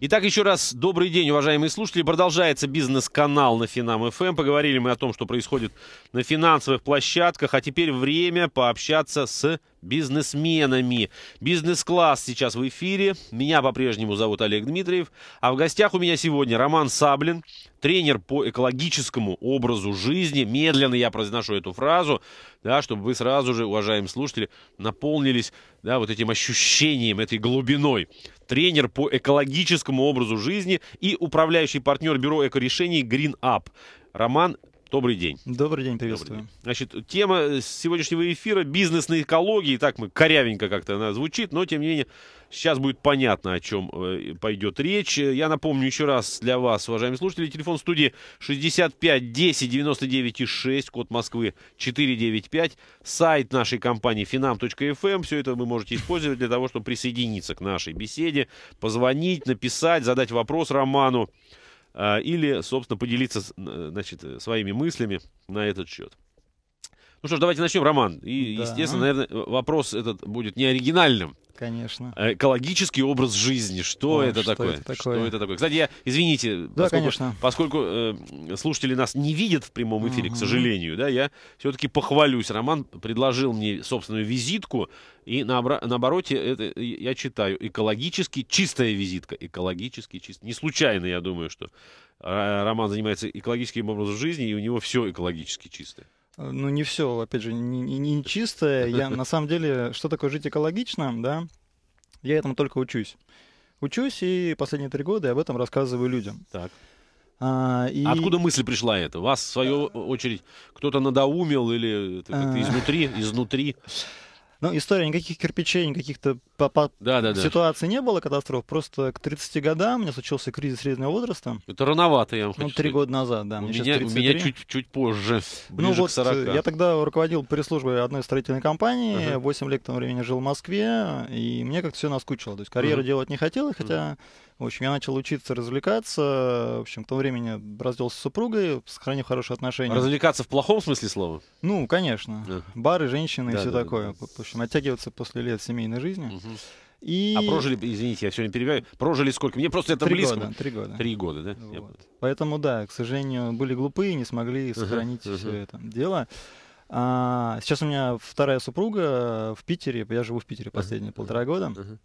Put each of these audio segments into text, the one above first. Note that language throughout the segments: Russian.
Итак, еще раз добрый день, уважаемые слушатели. Продолжается бизнес-канал на Финам ФМ. Эм. Поговорили мы о том, что происходит на финансовых площадках, а теперь время пообщаться с бизнесменами. Бизнес-класс сейчас в эфире. Меня по-прежнему зовут Олег Дмитриев. А в гостях у меня сегодня Роман Саблин, тренер по экологическому образу жизни. Медленно я произношу эту фразу, да, чтобы вы сразу же, уважаемые слушатели, наполнились да, вот этим ощущением, этой глубиной. Тренер по экологическому образу жизни и управляющий партнер бюро экорешений Green Up. Роман, Добрый день. Добрый день, приветствую. Добрый день. Значит, тема э, сегодняшнего эфира бизнес на экологии. Так мы корявенько как-то она звучит, но тем не менее сейчас будет понятно, о чем э, пойдет речь. Я напомню еще раз для вас, уважаемые слушатели, телефон студии 65 10 99 6, код Москвы 495, сайт нашей компании finam.fm. Эм. Все это вы можете использовать для того, чтобы присоединиться к нашей беседе, позвонить, написать, задать вопрос Роману. А, или, собственно, поделиться э, значит, э, своими мыслями на этот счет. Ну что ж, давайте начнем, Роман. И, да. естественно, наверное, вопрос этот будет не оригинальным. Конечно. Э, экологический образ жизни. Что, О, это, что такое? это такое? Что это такое? Кстати, я, извините, да, поскольку, конечно. поскольку э, слушатели нас не видят в прямом эфире, угу. к сожалению, да, я все-таки похвалюсь. Роман предложил мне собственную визитку, и на, обра- обороте это, я читаю экологически чистая визитка. Экологически чистая. Не случайно, я думаю, что э, Роман занимается экологическим образом жизни, и у него все экологически чистое. Э, ну, не все, опять же, не, не, не чистое. Я на самом деле, что такое жить экологично, да, я этому только учусь. Учусь, и последние три года я об этом рассказываю людям. Так. А, и... Откуда мысль пришла эта? Вас, в свою очередь, кто-то надоумил или как-то а. изнутри, изнутри? Ну, история никаких кирпичей, никаких то да, да, ситуаций да. не было, катастроф. Просто к 30 годам у меня случился кризис среднего возраста. Это рановато, я вам ну, хочу Ну, три года назад, да. У меня, меня чуть, чуть позже, ну ближе ну, вот, э, к 40. Я тогда руководил пресс-службой одной строительной компании, uh -huh. 8 лет к тому времени жил в Москве, и мне как-то все наскучило. То есть карьеру uh -huh. делать не хотел, хотя... Uh -huh в общем, я начал учиться развлекаться. В общем, к тому времени разделся с супругой, сохранив хорошие отношения. Развлекаться в плохом смысле слова? Ну, конечно. Да. Бары, женщины да, и все да, такое. Да. В общем, оттягиваться после лет семейной жизни. Угу. И... А прожили, извините, я все время перебиваю, прожили сколько? Мне просто это три близко. Года, три года. Три года, да? Вот. Я... Поэтому, да, к сожалению, были глупые, не смогли сохранить uh-huh. все это дело. А, сейчас у меня вторая супруга в Питере, я живу в Питере последние uh-huh, полтора года. Uh-huh.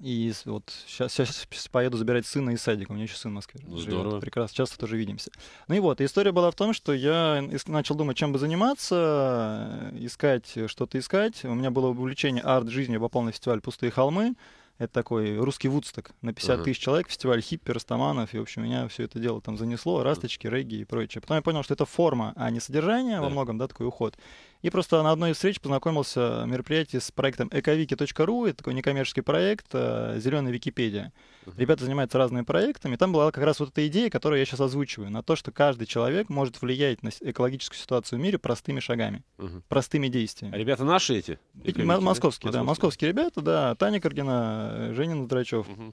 И вот сейчас, сейчас поеду забирать сына из садика. У меня еще сын в Москве. Здорово. Живет. Прекрасно. Часто тоже видимся. Ну и вот, история была в том, что я начал думать, чем бы заниматься, э, искать, э, что-то искать. У меня было увлечение арт жизни Я попал на фестиваль «Пустые холмы». Это такой русский вудсток на 50 тысяч человек, фестиваль хиппи, растаманов, и, в общем, меня все это дело там занесло, расточки, регги и прочее. Потом я понял, что это форма, а не содержание во многом, да, такой уход. И просто на одной из встреч познакомился в э, мероприятии с проектом ekoviki.ru, это такой некоммерческий проект э, «Зеленая Википедия». Uh-huh. Ребята занимаются разными проектами, там была как раз вот эта идея, которую я сейчас озвучиваю, на то, что каждый человек может влиять на экологическую ситуацию в мире простыми шагами, uh-huh. простыми действиями. А ребята наши эти? Эковики, московские, да? московские, да, московские ребята, да, Таня Каргина, э, Женя Надрачев. Uh-huh.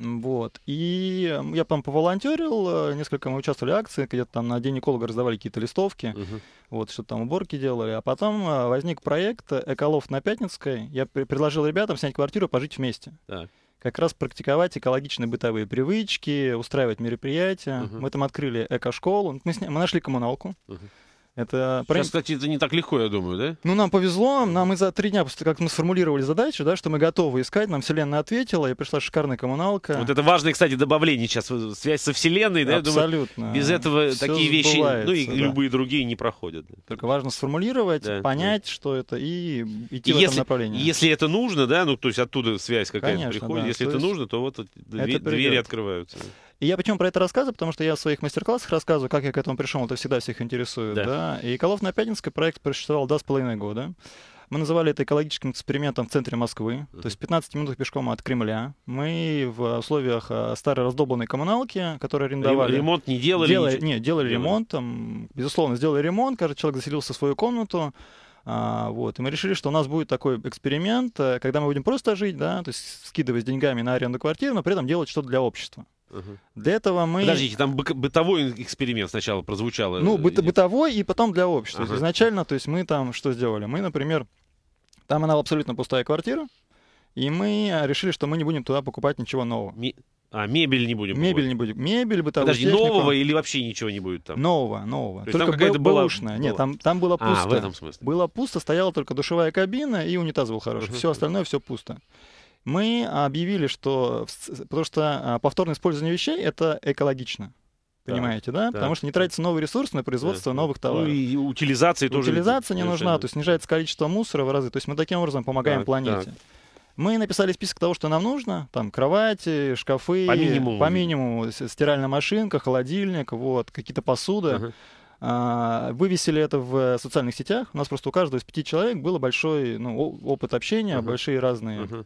Вот. И я там поволонтерил, э, несколько мы участвовали в акции, где-то там на День эколога раздавали какие-то листовки, uh-huh. вот, что там уборки делали. А потом э, возник проект «Эколов на Пятницкой». Я предложил ребятам снять квартиру, пожить вместе. Так. Как раз практиковать экологичные бытовые привычки, устраивать мероприятия. Uh-huh. Мы там открыли эко-школу. Мы, сня... мы нашли коммуналку. Uh-huh это Сейчас, кстати, это не так легко, я думаю, да? Ну, нам повезло. Нам и за три дня, после как мы сформулировали задачу, да, что мы готовы искать, нам Вселенная ответила, и пришла шикарная коммуналка. Вот это важное, кстати, добавление сейчас. Связь со Вселенной, да? Абсолютно. Думаю, без этого Все такие вещи, ну и да. любые другие не проходят. Только важно сформулировать, да, понять, да. что это, и идти и в если, этом направлении. Если это нужно, да, ну, то есть оттуда связь какая-то приходит. Да, если это есть... нужно, то вот это двери открываются. И я почему про это рассказываю, потому что я в своих мастер-классах рассказываю, как я к этому пришел, это всегда всех интересует. Да. Да? И Колов на Пятницкой проект просчитывал два с половиной года. Мы называли это экологическим экспериментом в центре Москвы, то есть 15 минут пешком от Кремля. Мы в условиях а, старой раздолбанной коммуналки, которую арендовали. Ремонт не делали? Делали, не, делали не ремонт, там, безусловно, сделали ремонт, каждый человек заселился в свою комнату. А, вот. И мы решили, что у нас будет такой эксперимент, э, когда мы будем просто жить, да, то есть скидываясь деньгами на аренду квартиры, но при этом делать что-то для общества. Угу. Для этого мы... Подождите, там бытовой эксперимент сначала прозвучал. Ну, бы- бытовой и потом для общества. Ага. Изначально, то есть мы там что сделали? Мы, например, там она абсолютно пустая квартира, и мы решили, что мы не будем туда покупать ничего нового. Ми... А, мебель не будем Мебель покупать. не будем. Мебель, бытовую Подожди, технику. нового или вообще ничего не будет там? Нового, нового. То только какая-то была... Была... Нет, там, там было пусто. А, в этом смысле. Было пусто, стояла только душевая кабина и унитаз был хороший. uh Все остальное, все пусто мы объявили, что... Потому что а, повторное использование вещей — это экологично. Понимаете, да? да? Потому что не тратится новый ресурс на производство да. новых ну товаров. Ну и утилизации тоже. Утилизация не нужна, то есть снижается количество мусора в разы. То есть мы таким образом помогаем так, планете. Так. Мы написали список того, что нам нужно. Там кровати, шкафы, по минимуму, по минимуму стиральная машинка, холодильник, вот, какие-то посуды. Uh-huh. вывесили это в социальных сетях. У нас просто у каждого из пяти человек было большой ну, опыт общения, uh-huh. большие разные uh-huh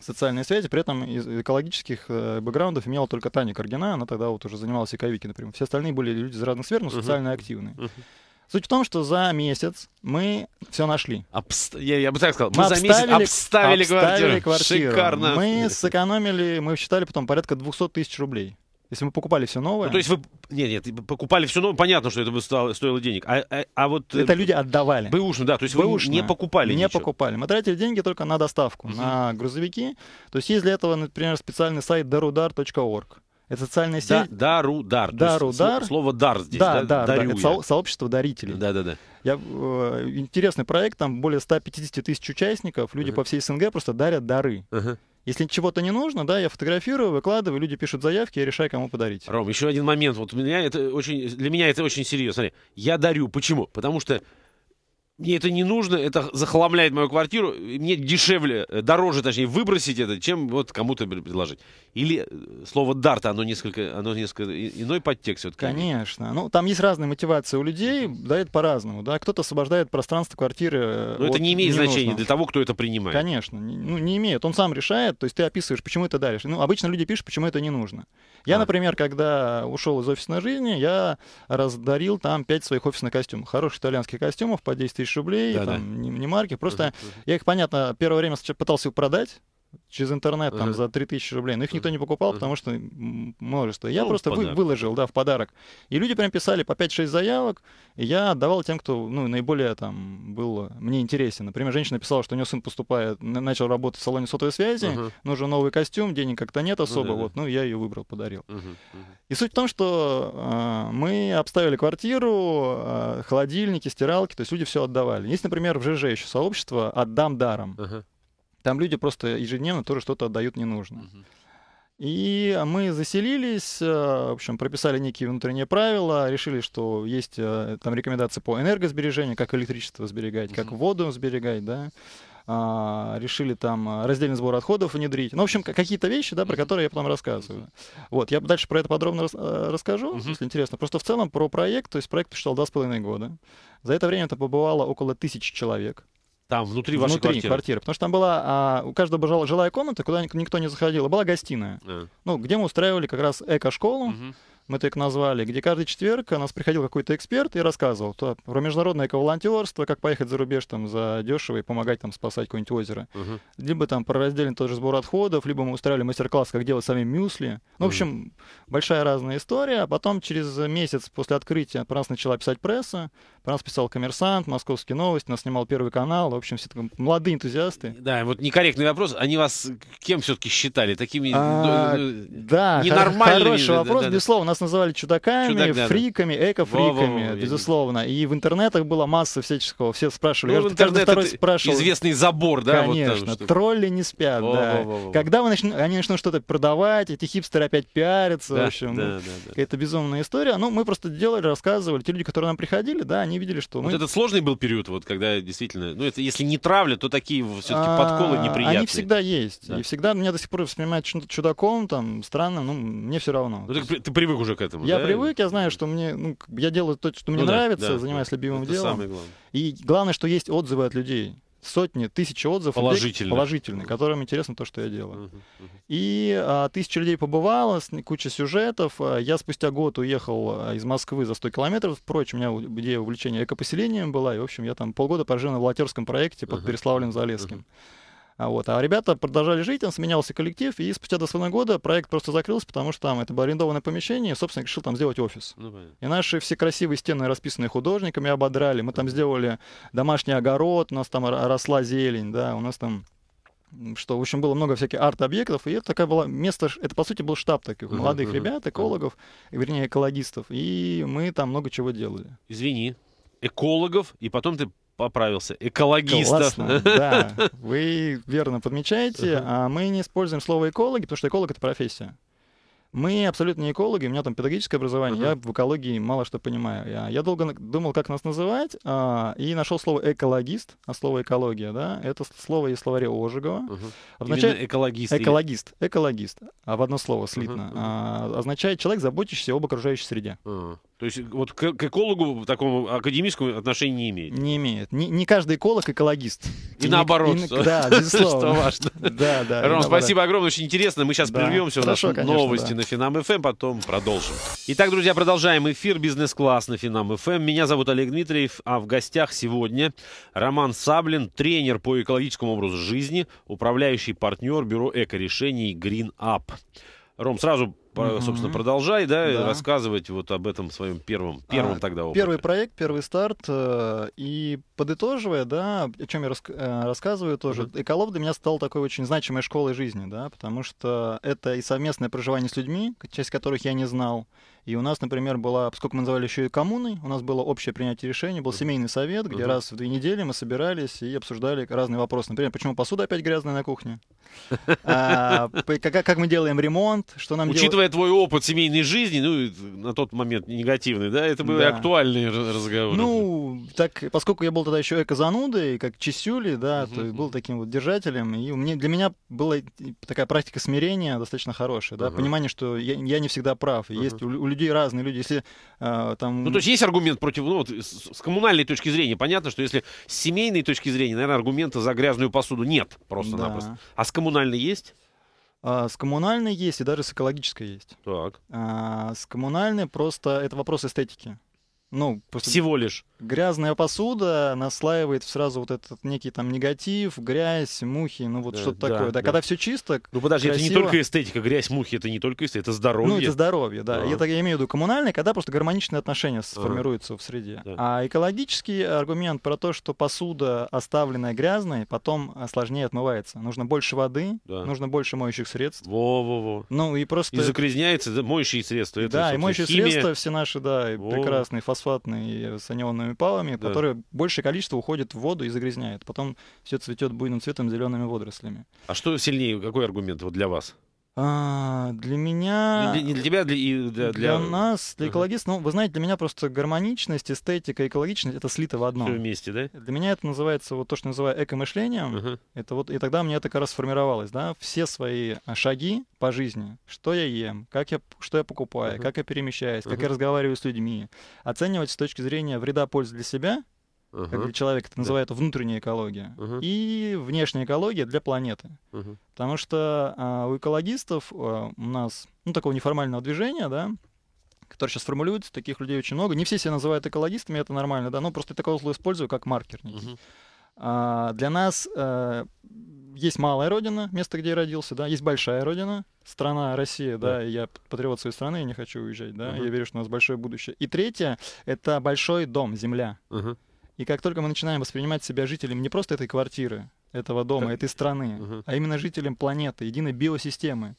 социальные связи. При этом из экологических э, бэкграундов имела только Таня Каргина, она тогда вот уже занималась эковики, например. Все остальные были люди из разных сфер, но социально активные. Uh-huh. Суть в том, что за месяц мы все нашли. Обст... Я, я бы так сказал, мы, мы за обставили, месяц обставили, обставили квартиру. квартиру. Шикарно. Мы сэкономили, мы считали потом порядка 200 тысяч рублей. Если мы покупали все новое. Ну, то есть вы. Нет, нет, типа, покупали все новое, понятно, что это бы стоило денег. А, а, а вот. Э, это люди отдавали. Бэушно, да. То есть Бэушно, вы не покупали. Не ничего. покупали. Мы тратили деньги только на доставку, угу. на грузовики. То есть есть для этого, например, специальный сайт darudar.org. Это социальная сеть. Да, дару, дар. Дару, дар. Слово дар здесь. Да, да, да. Это сообщество дарителей. Да, да, да. Я, э, интересный проект, там более 150 тысяч участников, люди uh-huh. по всей СНГ просто дарят дары. Uh-huh. Если чего-то не нужно, да, я фотографирую, выкладываю, люди пишут заявки, я решаю, кому подарить. Ром, еще один момент. Вот у меня это очень, для меня это очень серьезно. Смотри, я дарю. Почему? Потому что мне это не нужно, это захламляет мою квартиру, мне дешевле, э, дороже, точнее, выбросить это, чем вот кому-то предложить. Или э, слово «дарт», оно несколько, оно несколько иной подтекст. Вот, Конечно. Ну, там есть разные мотивации у людей, да, по-разному, да. Кто-то освобождает пространство квартиры э, Но это не имеет ненужного. значения для того, кто это принимает. Конечно. Ну, не имеет. Он сам решает, то есть ты описываешь, почему это даришь. Ну, обычно люди пишут, почему это не нужно. Я, а. например, когда ушел из офисной жизни, я раздарил там пять своих офисных костюмов. Хороших итальянских костюмов по 10 рублей, да, там, да. Не, не марки. Просто тоже, я их, понятно, первое время пытался их продать, через интернет там uh-huh. за 3000 рублей. Но их никто не покупал, uh-huh. потому что множество. Я ну, просто вы, выложил, да, в подарок. И люди прям писали по 5-6 заявок, и я отдавал тем, кто, ну, наиболее там был мне интересен. Например, женщина писала, что у нее сын поступает, начал работать в салоне сотовой связи, uh-huh. нужен новый костюм, денег как-то нет ну особо, ну, да, вот, ну, я ее выбрал, подарил. Uh-huh. Uh-huh. И суть в том, что э, мы обставили квартиру, э, холодильники, стиралки, то есть люди все отдавали. Есть, например, в ЖЖ еще сообщество «Отдам даром». Uh-huh. Там люди просто ежедневно тоже что-то отдают ненужное. Угу. И мы заселились, э, в общем, прописали некие внутренние правила, решили, что есть э, там рекомендации по энергосбережению, как электричество сберегать, как воду сберегать, да. А, решили там э, раздельный сбор отходов внедрить. Ну, в общем, какие-то вещи, да, про которые я потом рассказываю. Вот, я дальше про это подробно рас расскажу, uh-huh. если интересно. Просто в целом про проект, то есть проект посчитал два с половиной года. За это время это побывало около тысячи человек. Там внутри, вашей внутри квартиры. квартиры. Потому что там была а, у каждого была жилая комната, куда никто не заходил, а была гостиная. А. Ну, где мы устраивали как раз эко-школу. Угу мы так назвали, где каждый четверг у нас приходил какой-то эксперт и рассказывал то, про международное эко-волонтерство, как поехать за рубеж там за дешево и помогать там спасать какое-нибудь озеро. Угу. Либо там про раздельный тоже сбор отходов, либо мы устраивали мастер-класс, как делать сами мюсли. Ну, в общем, большая разная история. А потом через месяц после открытия про нас начала писать пресса, про нас писал коммерсант, московские новости, нас снимал Первый канал, в общем, все там молодые энтузиасты. Да, вот некорректный вопрос, они вас кем все-таки считали? Такими а, ну, ну да, ну, ненормальными? Хороший вопрос, да, да, безусловно нас называли чудаками, Чудак, фриками, эко-фриками, во, во, безусловно. И в интернетах была масса всяческого. Все спрашивали. Ну, каждый второй спрашивал. Известный забор, да? Конечно. Вот Тролли не спят, во, да. Во, во, во. Когда вы начн... они начнут что-то продавать, эти хипстеры опять пиарятся. Да, в общем, да, ну, да, да. какая-то безумная история. Ну, мы просто делали, рассказывали. Те люди, которые нам приходили, да, они видели, что вот мы... этот сложный был период, вот когда действительно, ну, это если не травля, то такие все-таки а, подколы неприятные. Они всегда есть. Да. И всегда меня до сих пор воспринимают чудаком, там, странным, ну, мне все равно. Ну, ты, ты привык привык уже к этому. Я да? привык, я знаю, что мне, ну, я делаю то, что мне ну, нравится, да, да, занимаюсь любимым это делом. Самое главное. И главное, что есть отзывы от людей сотни, тысячи отзывов. Положительные. положительные, которым интересно то, что я делаю. Uh-huh, uh-huh. И а, тысячи людей побывало, куча сюжетов. А, я спустя год уехал а, из Москвы за 100 километров. Впрочем, у меня идея увлечения экопоселением была. И, в общем, я там полгода прожил на волонтерском проекте под uh-huh. Переславлем-Залесским. Uh-huh. А, вот. а ребята продолжали жить, он сменялся коллектив, и спустя до половиной года проект просто закрылся, потому что там это было арендованное помещение, и собственно, решил там сделать офис. Ну, и наши все красивые стены, расписанные художниками, ободрали. Мы там сделали домашний огород, у нас там росла зелень, да, у нас там что, в общем, было много всяких арт-объектов, и это такое было место, это, по сути, был штаб таких uh-huh, молодых uh-huh, ребят, экологов, uh-huh. вернее, экологистов, и мы там много чего делали. Извини, экологов, и потом ты поправился, экологистов. Классно, да, вы верно подмечаете. А мы не используем слово экологи, потому что эколог — это профессия. Мы абсолютно не экологи, у меня там педагогическое образование, uh-huh. я в экологии мало что понимаю. Я, я долго думал, как нас называть, а, и нашел слово экологист, а слово экология, да, это слово из словаря Ожегова. Uh-huh. Означает... Именно экологист. Экологист, или... экологист, а в одно слово слитно. Uh-huh. А, означает человек, заботящийся об окружающей среде. Uh-huh. То есть э, вот к, к экологу такому академическому отношения не имеет. Не имеет. Не, не каждый эколог экологист. И, и наоборот. Не, что, да, безусловно. Что важно. Да, да. Ром, спасибо огромное, очень интересно. Мы сейчас да, прервемся. у нас новости на Финам ФМ, эм, потом продолжим. Итак, друзья, продолжаем эфир бизнес-класс на Финам ФМ. Эм. Меня зовут Олег Дмитриев, а в гостях сегодня Роман Саблин, тренер по экологическому образу жизни, управляющий партнер бюро эко-решений Green Up. Ром, сразу Собственно, продолжай, да, да, рассказывать вот об этом своем первом, а, первом а, тогда опыте. Первый проект, первый старт. Э, и подытоживая, да, о чем я э, рассказываю тоже, угу. Эколов для меня стал такой очень значимой школой жизни, да, потому что это и совместное проживание с людьми, часть которых я не знал, и у нас, например, была, поскольку мы называли еще и коммуной, у нас было общее принятие решений, был семейный совет, где раз в две недели мы собирались и обсуждали разные вопросы. Например, почему посуда опять грязная на кухне? А, как, мы делаем ремонт? Что нам Учитывая твой опыт семейной жизни, ну, на тот момент негативный, да, это были актуальные разговоры. Ну, так, поскольку я был тогда еще эко-занудой, как чесюли, да, то был таким вот держателем, и для меня была такая практика смирения достаточно хорошая, да, понимание, что я, не всегда прав, uh есть у людей разные люди. Если э, там... Ну, то есть есть аргумент против, ну, вот с коммунальной точки зрения, понятно, что если с семейной точки зрения, наверное, аргумента за грязную посуду нет просто-напросто. Да. А с коммунальной есть? А, с коммунальной есть, и даже с экологической есть. Так. А, с коммунальной просто это вопрос эстетики. Ну, просто... Всего лишь грязная посуда наслаивает сразу вот этот некий там негатив, грязь, мухи, ну вот да, что-то да, такое. Да, да, когда все чисто. Ну подожди, красиво. это не только эстетика, грязь, мухи, это не только эстетика, это здоровье. Ну это здоровье, да. А. Это я имею в виду коммунальное, когда просто гармоничные отношения сформируются а. в среде. Да. А экологический аргумент про то, что посуда, оставленная грязной, потом а, сложнее отмывается. Нужно больше воды, да. нужно больше моющих средств. Во-во-во. Ну и просто. И загрязняется моющие средства. Это, да, и моющие химия. средства все наши, да, Во. прекрасные фосфатные, санионные крупными палами, да. которые большее количество уходит в воду и загрязняет. Потом все цветет буйным цветом зелеными водорослями. А что сильнее, какой аргумент вот для вас? А, для меня... Для, для тебя, для, для... Для нас, для экологистов, ну, вы знаете, для меня просто гармоничность, эстетика, экологичность — это слито в одном. Все вместе, да? Для меня это называется, вот то, что называю эко-мышлением. Uh-huh. Это вот, и тогда мне это как раз сформировалось, да, все свои а, шаги по жизни, что я ем, как я, что я покупаю, uh-huh. как я перемещаюсь, uh-huh. как я разговариваю с людьми, оценивать с точки зрения вреда пользы для себя — Uh-huh. Как человек это называет, да. внутренняя экология. Uh-huh. И внешняя экология для планеты. Uh-huh. Потому что а, у экологистов а, у нас, ну, такого неформального движения, да, которое сейчас формулируется, таких людей очень много. Не все себя называют экологистами, это нормально, да, но просто я такое слово использую как маркер Uh-huh. А, для нас а, есть малая родина, место, где я родился, да, есть большая родина, страна Россия, да, да и я патриот своей страны, я не хочу уезжать, да, uh-huh. я верю, что у нас большое будущее. И третье — это большой дом, земля. Uh-huh. И как только мы начинаем воспринимать себя жителем не просто этой квартиры, этого дома, так. этой страны, угу. а именно жителем планеты, единой биосистемы,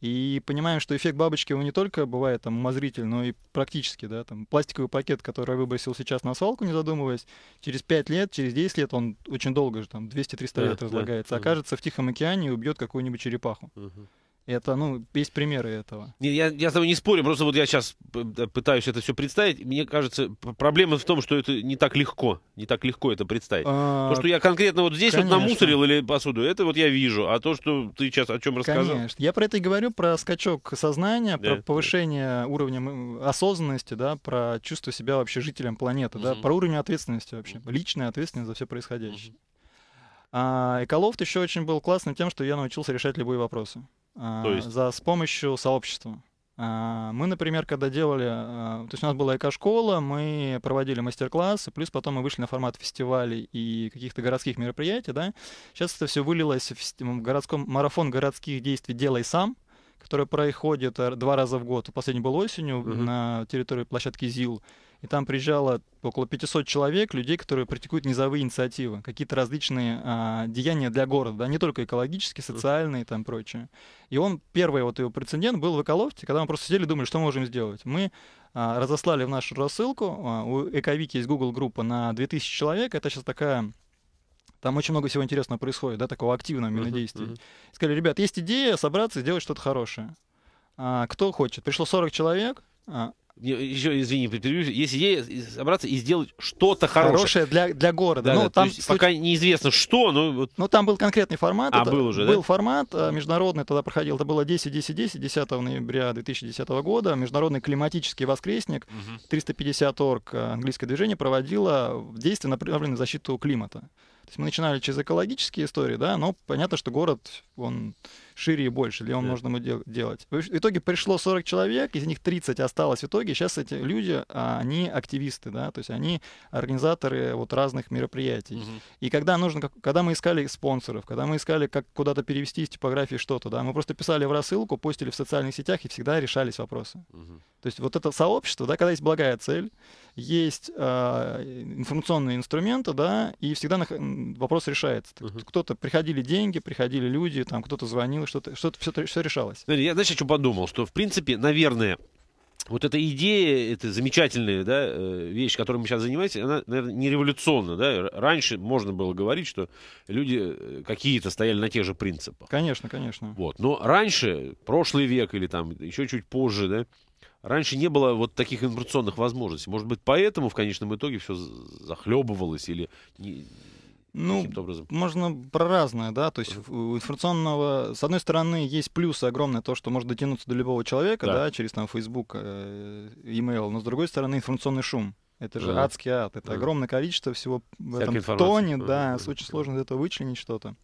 и понимаем, что эффект бабочки он не только бывает там умозритель, но и практически, да, там пластиковый пакет, который я выбросил сейчас на свалку, не задумываясь, через 5 лет, через 10 лет он очень долго же, там 200-300 да, лет разлагается, да, окажется да. в Тихом океане и убьет какую-нибудь черепаху. Угу. Это, ну, есть примеры этого. Не, я, я с тобой не спорю, просто вот я сейчас э, пытаюсь это все представить. Мне кажется, проблема в том, что это не так легко. Не так легко это представить. А, то, что я конкретно вот здесь конечно. вот намусорил или посуду, это вот я вижу. А то, что ты сейчас о чем рассказал. Конечно. Я про это и говорю, про скачок сознания, да. про повышение да. уровня осознанности, да, про чувство себя вообще жителем планеты, угу. да, про уровень ответственности вообще, личная ответственность за все происходящее. Угу. А Эколофт еще очень был классным тем, что я научился решать любые вопросы. То а, есть... за, с помощью сообщества. А, мы, например, когда делали, а, то есть у нас была эко-школа, мы проводили мастер-классы, плюс потом мы вышли на формат фестивалей и каких-то городских мероприятий, да. Сейчас это все вылилось в городском марафон городских действий «Делай сам», который проходит два раза в год. Последний был осенью угу. на территории площадки ЗИЛ и там приезжало около 500 человек, людей, которые практикуют низовые инициативы, какие-то различные а, деяния для города, да, не только экологические, социальные и там прочее. И он, первый вот его прецедент был в Эколофте, когда мы просто сидели и думали, что мы можем сделать. Мы а, разослали в нашу рассылку, а, у Эковики есть Google группа на 2000 человек, это сейчас такая там очень много всего интересного происходит, да, такого активного именно действия. Uh-huh. Сказали, ребят, есть идея собраться и сделать что-то хорошее. А, кто хочет? Пришло 40 человек, а, еще, извини, если ей собраться и сделать что-то хорошее. Хорошее для, для города. Да, ну, да, там есть, случ... пока неизвестно что, но... Вот... Ну, там был конкретный формат. А, это, был уже, Был да? формат э, международный, тогда проходил, это было 10-10-10, 10 ноября 2010 года, международный климатический воскресник, угу. 350 орг э, английское движение проводило действия, направленные на защиту климата. То есть мы начинали через экологические истории, да, но понятно, что город, он шире и больше, ли он да. нужно ему делать. В итоге пришло 40 человек, из них 30 осталось в итоге. Сейчас эти люди, а, они активисты, да, то есть они организаторы вот разных мероприятий. Угу. И когда нужно, когда мы искали спонсоров, когда мы искали, как куда-то перевести из типографии что-то, да, мы просто писали в рассылку, постили в социальных сетях и всегда решались вопросы. Угу. То есть вот это сообщество, да, когда есть благая цель, есть э, информационные инструменты, да, и всегда нах... вопрос решается. Uh-huh. Кто-то приходили деньги, приходили люди, там кто-то звонил, что-то, что-то все, все решалось. Я, знаешь, о чем подумал, что в принципе, наверное, вот эта идея, эта замечательная да, э, вещь, которой мы сейчас занимаемся, она, наверное, не революционная, Да? Раньше можно было говорить, что люди э, какие-то стояли на тех же принципах. Конечно, конечно. Вот. Но раньше, прошлый век или там еще чуть позже, да, Раньше не было вот таких информационных возможностей. Может быть, поэтому в конечном итоге все захлебывалось или не, ну, образом. можно про разное, да, то есть у информационного, с одной стороны, есть плюсы огромные, то, что может дотянуться до любого человека, да, да через там Facebook, э, email, но с другой стороны, информационный шум. Это же да. адский ад, это да. огромное количество всего в Всякой этом информации. тоне, да, да, очень сложно из этого вычленить что-то.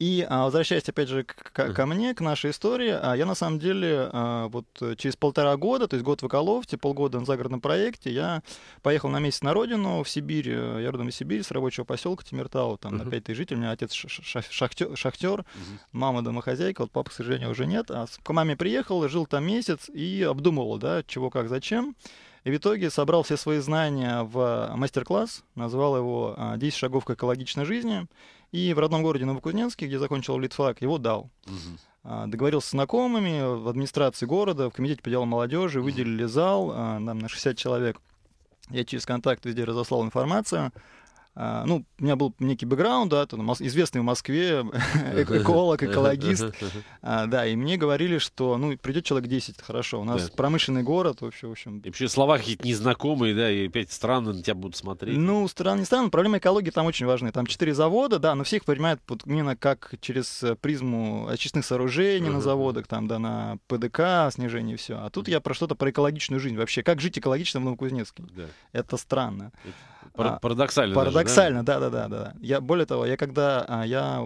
И а, возвращаясь опять же к, к, ко мне, к нашей истории, а, я на самом деле а, вот через полтора года, то есть год в Околовте, полгода на загородном проекте, я поехал на месяц на родину, в Сибирь, э, я родом из Сибири, с рабочего поселка Тимиртау, там на 5 тысяч жителей, у меня отец шахтер, шахтер мама домохозяйка, вот папа, к сожалению, уже нет, а к маме приехал, жил там месяц и обдумывал, да, чего, как, зачем. И в итоге собрал все свои знания в мастер-класс, назвал его «10 шагов к экологичной жизни», и в родном городе Новокузнецке, где закончил Литфак, его дал. Угу. Договорился с знакомыми в администрации города, в комитете по делам молодежи, выделили зал а, нам на 60 человек. Я через контакт везде разослал информацию. А, ну, у меня был некий бэкграунд, да, там, известный в Москве эколог, экологист, а, да, и мне говорили, что, ну, придет человек 10, хорошо, у нас промышленный город, вообще, в общем. И вообще слова какие-то незнакомые, да, и опять странно на тебя будут смотреть. Ну, странно, не странно, проблема экологии там очень важная, там четыре завода, да, но всех понимают вот, именно как через призму очистных сооружений на заводах, там, да, на ПДК, снижение, все, а тут я про что-то про экологичную жизнь вообще, как жить экологично в Новокузнецке, это странно. Парадоксально. Парадоксально, даже, да? да, да, да, да. Я, более того, я когда а, я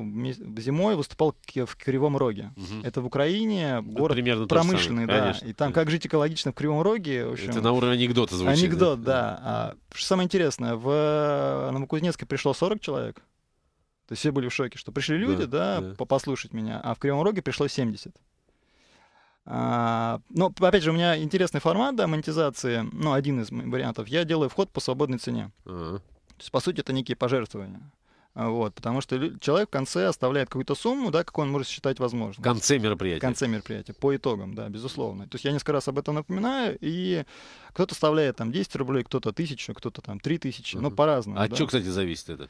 зимой выступал в Кривом Роге. Угу. Это в Украине город Примерно промышленный, да. Конечно, и там как жить экологично в Кривом Роге. В общем, Это на уровне анекдота звучит. Анекдот, да. да. А, что самое интересное, в э, Новокузнецке пришло 40 человек. То есть все были в шоке, что пришли люди, да, да, да. послушать меня, а в Кривом Роге пришло 70. А, но, ну, опять же, у меня интересный формат да, монетизации, ну, один из вариантов. Я делаю вход по свободной цене. Uh-huh. То есть, по сути, это некие пожертвования. Вот, потому что человек в конце оставляет какую-то сумму, да, какую он может считать возможным. В конце мероприятия. В конце мероприятия, по итогам, да, безусловно. То есть я несколько раз об этом напоминаю, и кто-то оставляет там 10 рублей, кто-то тысячу, кто-то там 3000, uh-huh. ну, по-разному. А да. от кстати, зависит это?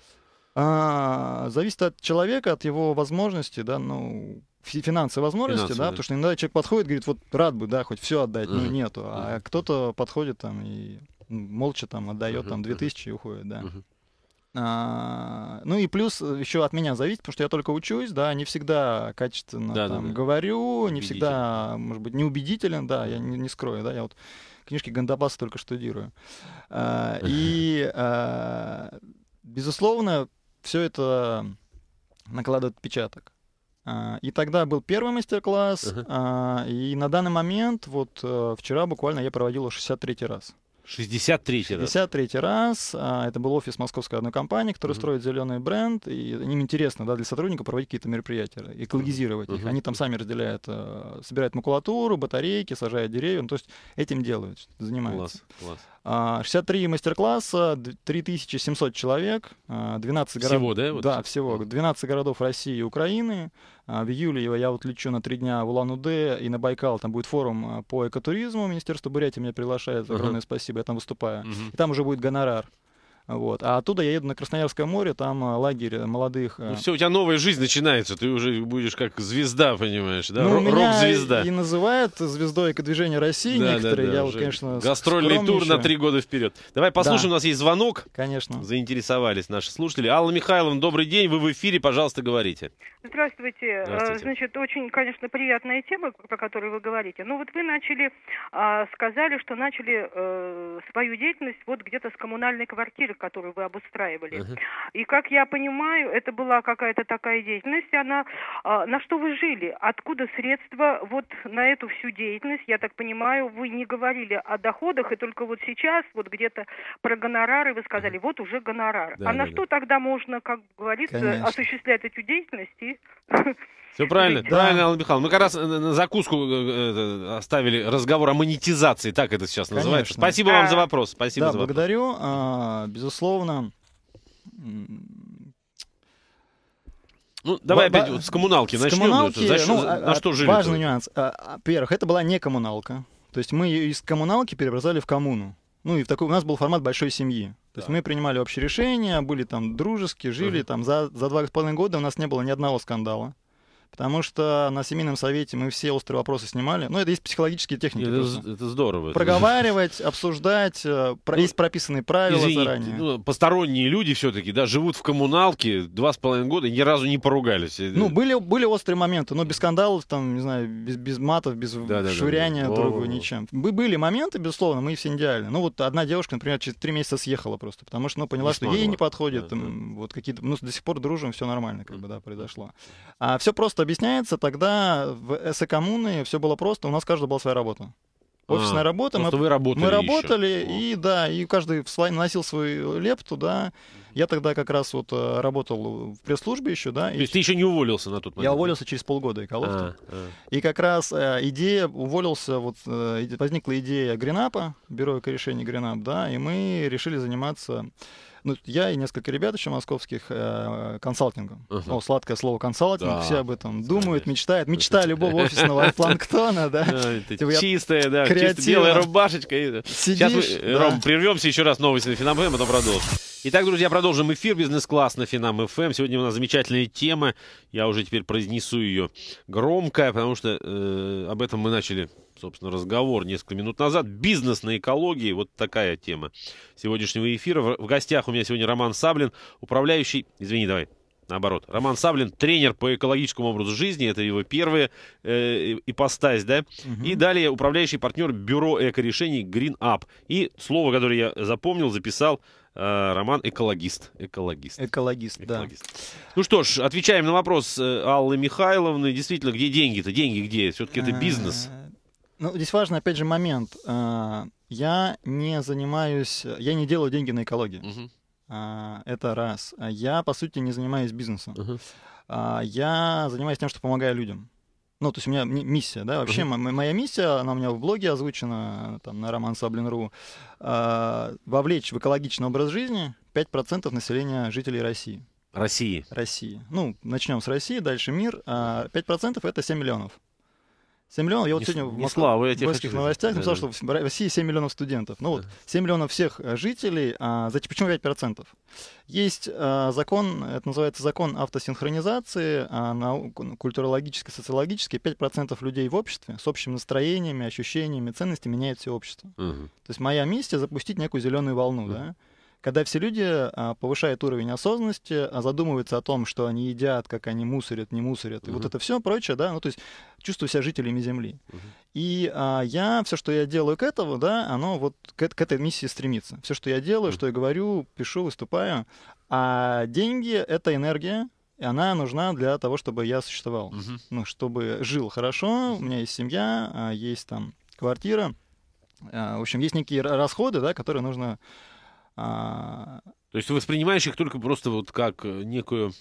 А, зависит от человека, от его возможности, да, ну, финансовые возможности, финансовые. да, потому что иногда человек подходит, говорит, вот рад бы, да, хоть все отдать, uh-huh. но нету, uh-huh. а кто-то подходит там и молча там отдает uh-huh. там 2000 uh-huh. и уходит, да. Uh-huh. А, ну и плюс еще от меня зависит, потому что я только учусь, да, не всегда качественно да, там, да. говорю, не всегда, может быть, неубедителен, да, я не, не скрою, да, я вот книжки Гандабаса только штудирую. А, и, а, безусловно, все это накладывает отпечаток. А, и тогда был первый мастер-класс, uh-huh. и на данный момент, вот э, вчера буквально я проводил его 63-й раз. 63-й раз. 63-й раз. А, это был офис московской одной компании, которая uh-huh. строит зеленый бренд. И им интересно да, для сотрудника проводить какие-то мероприятия, экологизировать uh-huh. их. Они там сами разделяют, э, собирают макулатуру, батарейки, сажают деревья. Ну, то есть этим делают, занимаются. Класс, класс. 63 мастер-класса, 3700 человек, 12 городов. Всего, да? Вот да, всего. 12 городов России и Украины. А, в июле я вот лечу на три дня в Улан-Удэ и на Байкал. Там будет форум а, по экотуризму. Министерство Бурятии меня приглашает. Огромное uh-huh. спасибо. Я там выступаю. Uh-huh. И там уже будет гонорар. Вот. А оттуда я еду на Красноярское море, там а, лагерь э, молодых. Ну э, все, у тебя новая жизнь начинается, ты уже будешь как звезда, понимаешь, да? Ну, Рок-звезда. и называют звездой экодвижения России да, некоторые. Да, да, я вот, конечно, Гастрольный тур на три года вперед. Давай послушаем, да. у нас есть звонок. Конечно. Заинтересовались наши слушатели. Алла Михайловна, добрый день, вы в эфире, пожалуйста, говорите. Здравствуйте. Э, Здравствуйте. Значит, очень, конечно, приятная тема, про которую вы говорите. Ну вот вы начали, а, сказали, что начали свою деятельность вот где-то с коммунальной квартиры ежик, который вы обустраивали. Uh-huh. И как я понимаю, это была какая-то такая деятельность, она а, на что вы жили? Откуда средства вот на эту всю деятельность? Я так понимаю, вы не говорили о доходах, и только вот сейчас вот где-то про гонорары вы сказали, uh-huh. вот уже гонорар. Да, а да, на да. что тогда можно, как говорится, Конечно. осуществлять эту деятельность и все правильно, Ведь, правильно, да. Алла Михайловна. Мы как раз э, э, на закуску э, оставили разговор о монетизации, так это сейчас Конечно. называется. Спасибо вам за а. вопрос. Спасибо да, за вопрос. Благодарю. А, безусловно безусловно. Ну, давай опять вот с коммуналки с начнем. Коммуналки, ну, за, ну, на а, что жили? Важный твой? нюанс. Во-первых, а, это была не коммуналка. То есть мы из коммуналки перебросали в коммуну. Ну и в такой у нас был формат большой семьи. То да. есть мы принимали общее решение, были там дружески жили угу. там за, за два с половиной года у нас не было ни одного скандала. Потому что на семейном совете мы все острые вопросы снимали. Ну, это есть психологические техники. Это, это здорово. Проговаривать, обсуждать. Э, про, ну, есть прописанные правила извините, заранее. Ну, посторонние люди все-таки, да, живут в коммуналке два с половиной года и ни разу не поругались. Э, ну, были, были острые моменты, но без скандалов, там, не знаю, без, без матов, без да, да, швыряния да, да. другу, ничем. Были моменты, безусловно, мы все не идеальны. Ну, вот одна девушка, например, через три месяца съехала просто, потому что, ну, поняла, не что смогла. ей не подходит. Да, там, да. Вот какие-то, ну, до сих пор дружим, все нормально, как бы, да, произошло. А все просто объясняется, тогда в эсэкоммуны все было просто, у нас каждый была своя работа. А, Офисная а, работа. Мы, вы работали Мы работали, еще. и да, и каждый в носил свою лепту, да. Я тогда как раз вот э, работал в пресс-службе еще, да. То есть ты еще не уволился на тот момент? Я уволился через полгода и А, а. И как раз э, идея, уволился, вот э, возникла идея Гринапа, бюро решений Гринап, да, и мы решили заниматься ну, я и несколько ребят еще московских э, консалтингом. Uh-huh. О, сладкое слово консалтинг, да. все об этом думают, мечтают. Мечта любого э, офисного планктона, да. Чистая, да, типа, белая рубашечка. Сейчас, э, Ром, прервемся еще раз новости на Финам, потом эм, а продолжим. Итак, друзья, продолжим эфир «Бизнес-класс» на Финам ФМ. Эм. Сегодня у нас замечательная тема. Я уже теперь произнесу ее громко, потому что э, об этом мы начали собственно, разговор несколько минут назад. Бизнес на экологии, вот такая тема сегодняшнего эфира. В гостях у меня сегодня Роман Саблин, управляющий, извини, давай, наоборот. Роман Саблин, тренер по экологическому образу жизни, это его первая э, ипостась, да? Угу. И далее управляющий партнер бюро эко-решений Green Up. И слово, которое я запомнил, записал, э, Роман экологист. Экологист. Экологист, экологист. да. Ну что ж, отвечаем на вопрос э, Аллы Михайловны. Действительно, где деньги-то? Деньги где? Все-таки это а, бизнес. Ну, здесь важный, опять же, момент. А, я не занимаюсь, я не делаю деньги на экологии. Угу. А, это раз. А я, по сути, не занимаюсь бизнесом. Угу. Я занимаюсь тем, что помогаю людям. Ну, то есть у меня миссия, да, вообще uh-huh. моя миссия, она у меня в блоге озвучена, там, на роман Саблинру. вовлечь в экологичный образ жизни 5% населения жителей России. России? России. Ну, начнем с России, дальше мир. 5% — это 7 миллионов. 7 миллионов, я вот не, сегодня не в, слава этих в этих новостях написал, да, что в России 7 миллионов студентов. Ну да. вот, 7 миллионов всех э, жителей, а, за, почему 5%? Есть а, закон, это называется закон автосинхронизации, а, наук, ну, культурологический, социологический, 5% людей в обществе с общими настроениями, ощущениями, ценностями меняет все общество. Угу. То есть моя миссия — запустить некую зеленую волну, угу. да? когда все люди а, повышают уровень осознанности, а задумываются о том, что они едят, как они мусорят, не мусорят, и вот это все прочее, да, ну то есть чувствую себя жителями Земли. Угу. И а, я, все, что я делаю к этому, да, оно вот к, к этой миссии стремится. Все, что я делаю, угу. что я говорю, пишу, выступаю, а деньги — это энергия, и она нужна для того, чтобы я существовал. Угу. Ну, чтобы жил хорошо, у меня есть семья, а, есть там квартира. В общем, есть некие расходы, да, которые нужно а... То есть ты воспринимаешь их только просто вот как э, некую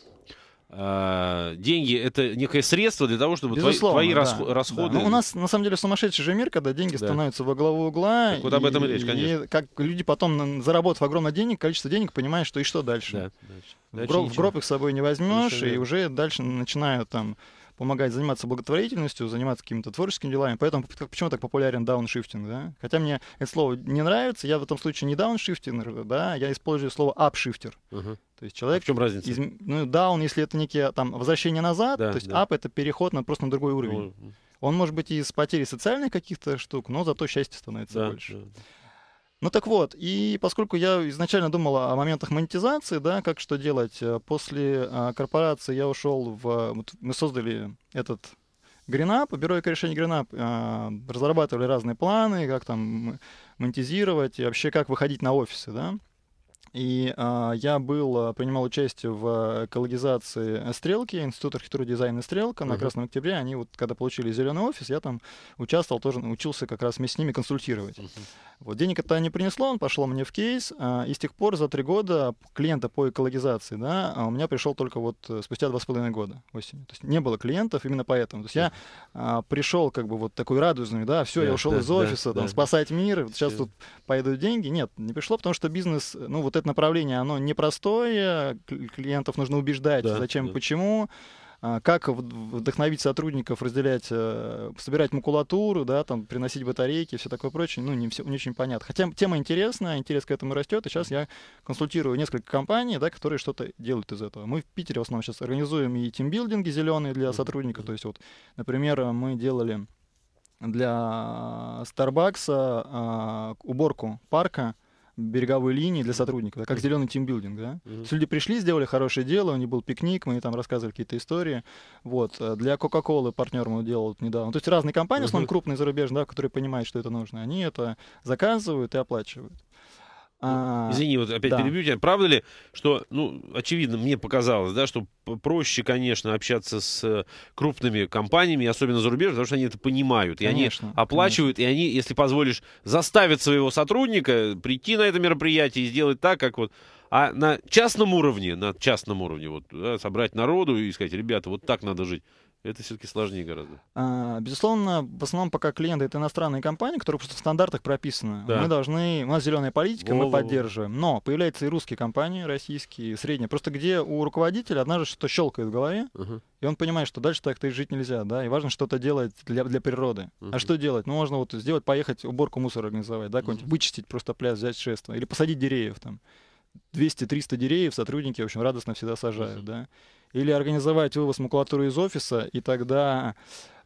а, деньги это некое средство для того, чтобы Безусловно, твои, да, расход, да. расходы. Но ну, у нас на самом деле сумасшедший же мир, когда деньги да. становятся во главу угла. Так вот об этом и, речь, конечно. И как люди потом, заработав огромное денег, количество денег, понимают, что и что дальше. Да, дальше. дальше в, гроб, в гроб их с собой не возьмешь, и уже дальше начинают там помогать заниматься благотворительностью, заниматься какими-то творческими делами. Поэтому почему так популярен дауншифтинг, да? Хотя мне это слово не нравится, я в этом случае не дауншифтинг, да, я использую слово апшифтер. Uh-huh. То есть человек... А в чем разница? Из, ну, даун, если это некие а, там возвращение назад, да, то есть да. это переход на просто на другой уровень. Uh-huh. Он может быть из потери социальных каких-то штук, но зато счастье становится да, больше. Да. Ну так вот, и поскольку я изначально думал о моментах монетизации, да, как что делать, э, после а, корпорации я ушел в... Вот мы создали этот Гринап, бюро решения Гринап э, а, разрабатывали разные планы, как там монетизировать и вообще как выходить на офисы, да. И э, я был, принимал участие в экологизации Стрелки, Институт архитектуры дизайна Стрелка uh-huh. на Красном октябре. Они вот, когда получили зеленый офис, я там участвовал, тоже учился как раз вместе с ними консультировать. Uh-huh. Вот денег это не принесло, он пошел мне в кейс, а, и с тех пор за три года клиента по экологизации, да, а, у меня пришел только вот э, спустя два с половиной года осенью. То есть не было клиентов именно поэтому. То есть я а, пришел как бы вот такой радужный, да, все, да, я ушел да, из офиса, да, там, да. спасать мир, вот сейчас все. тут пойдут деньги. Нет, не пришло, потому что бизнес, ну вот это направление, оно непростое, клиентов нужно убеждать, да, зачем, да. почему. А как вдохновить сотрудников разделять, э, собирать макулатуру, да, там, приносить батарейки, все такое прочее, ну, не, все, не очень понятно. Хотя тема интересная, интерес к этому растет, и сейчас я консультирую несколько компаний, да, которые что-то делают из этого. Мы в Питере в основном сейчас организуем и тимбилдинги зеленые для сотрудников, то есть вот, например, мы делали для Starbucks а, а уборку парка, береговой линии для сотрудников, да, как зеленый тимбилдинг, да. Mm-hmm. люди пришли, сделали хорошее дело, у них был пикник, мы там рассказывали какие-то истории. Вот. Э, для Coca-Cola партнер мы делал недавно. То есть разные компании, mm-hmm. в основном крупные зарубежные, да, которые понимают, что это нужно, они это заказывают и оплачивают. А, Извини, вот опять да. перебью тебя. Правда ли, что, ну, очевидно, мне показалось, да, что проще, конечно, общаться с э, крупными компаниями, особенно зарубежными, потому что они это понимают. И они оплачивают, конечно. и они, если позволишь, заставят своего сотрудника прийти на это мероприятие и сделать так, как вот... А на частном уровне, на частном уровне, вот, да, собрать народу и сказать, ребята, вот так надо жить. Это все-таки сложнее гораздо. А, безусловно, в основном пока клиенты это иностранные компании, которые просто в стандартах прописаны. Да. Мы должны, у нас зеленая политика, Во-во-во. мы поддерживаем. Но появляются и русские компании, российские, средние. Просто где у руководителя однажды что щелкает в голове, uh-huh. и он понимает, что дальше так-то и жить нельзя, да, и важно что-то делать для, для природы. Uh-huh. А что делать? Ну, можно вот сделать, поехать уборку мусора организовать, да, uh-huh. вычистить просто пляж, взять шество, или посадить деревьев там. 200-300 деревьев сотрудники, в общем, радостно всегда сажают, uh-huh. да или организовать вывоз макулатуры из офиса, и тогда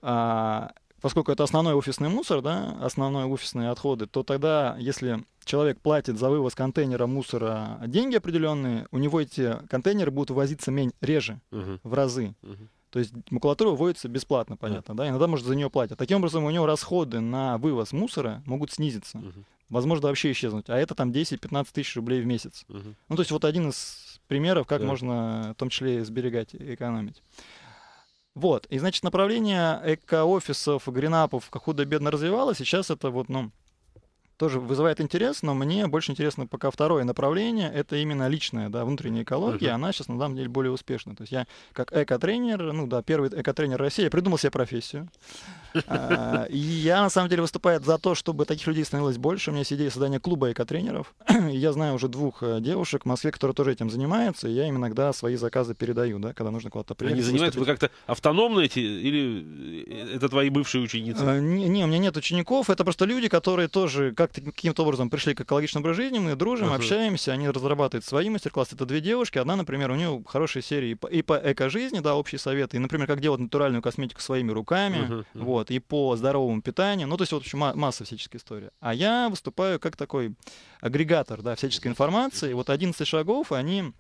а, поскольку это основной офисный мусор, да, основные офисные отходы, то тогда, если человек платит за вывоз контейнера мусора деньги определенные, у него эти контейнеры будут вывозиться мень, реже, uh-huh. в разы. Uh-huh. То есть макулатура выводится бесплатно, понятно, uh да, иногда, может, за нее платят. Таким образом, у него расходы на вывоз мусора могут снизиться, uh возможно, вообще исчезнуть. А это там 10-15 тысяч рублей в месяц. uh Ну, то есть вот один из примеров, как да. можно в том числе сберегать и экономить. Вот. И, значит, направление эко-офисов, гринапов худо-бедно развивалось. Сейчас это вот, ну, тоже вызывает интерес, но мне больше интересно пока второе направление, это именно личная, да, внутренняя экология, uh-huh. она сейчас на самом деле более успешна. То есть я как эко-тренер, ну да, первый эко-тренер России, я придумал себе профессию. А, и я на самом деле выступаю за то, чтобы таких людей становилось больше. У меня есть идея создания клуба эко-тренеров. Я знаю уже двух э, девушек в Москве, которые тоже этим занимаются, и я им иногда свои заказы передаю, да, когда нужно куда-то приехать. Они занимаются, вы как-то автономно эти, или э, это твои бывшие ученицы? А, не, у меня нет учеников, это просто люди, которые тоже, как как-то каким-то образом пришли к экологичному образу жизни, мы дружим, uh-huh. общаемся, они разрабатывают свои мастер-классы. Это две девушки, одна, например, у нее хорошие серии и по, и по эко-жизни, да, общие советы, и, например, как делать натуральную косметику своими руками, uh-huh. Uh-huh. вот, и по здоровому питанию, ну, то есть вот общем, масса всяческих историй. А я выступаю как такой агрегатор, да, всяческой информации, вот 11 шагов, они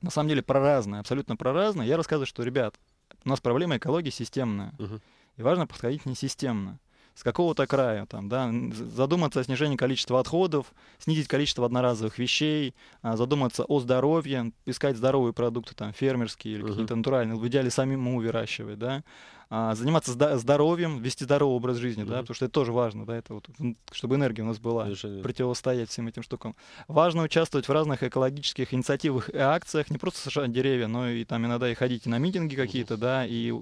на самом деле про разное, абсолютно про разное. Я рассказываю, что, ребят, у нас проблема экологии системная. Uh-huh. И важно подходить не системно с какого-то края, там, да, задуматься о снижении количества отходов, снизить количество одноразовых вещей, а, задуматься о здоровье, искать здоровые продукты, там, фермерские или uh-huh. какие-то натуральные, в идеале самому выращивать, да, а, заниматься здоровьем, вести здоровый образ жизни, mm-hmm. да, потому что это тоже важно, да, это вот, чтобы энергия у нас была, Решение. противостоять всем этим штукам. Важно участвовать в разных экологических инициативах и акциях, не просто сажать деревья, но и там иногда и ходить на митинги какие-то, mm-hmm. да, и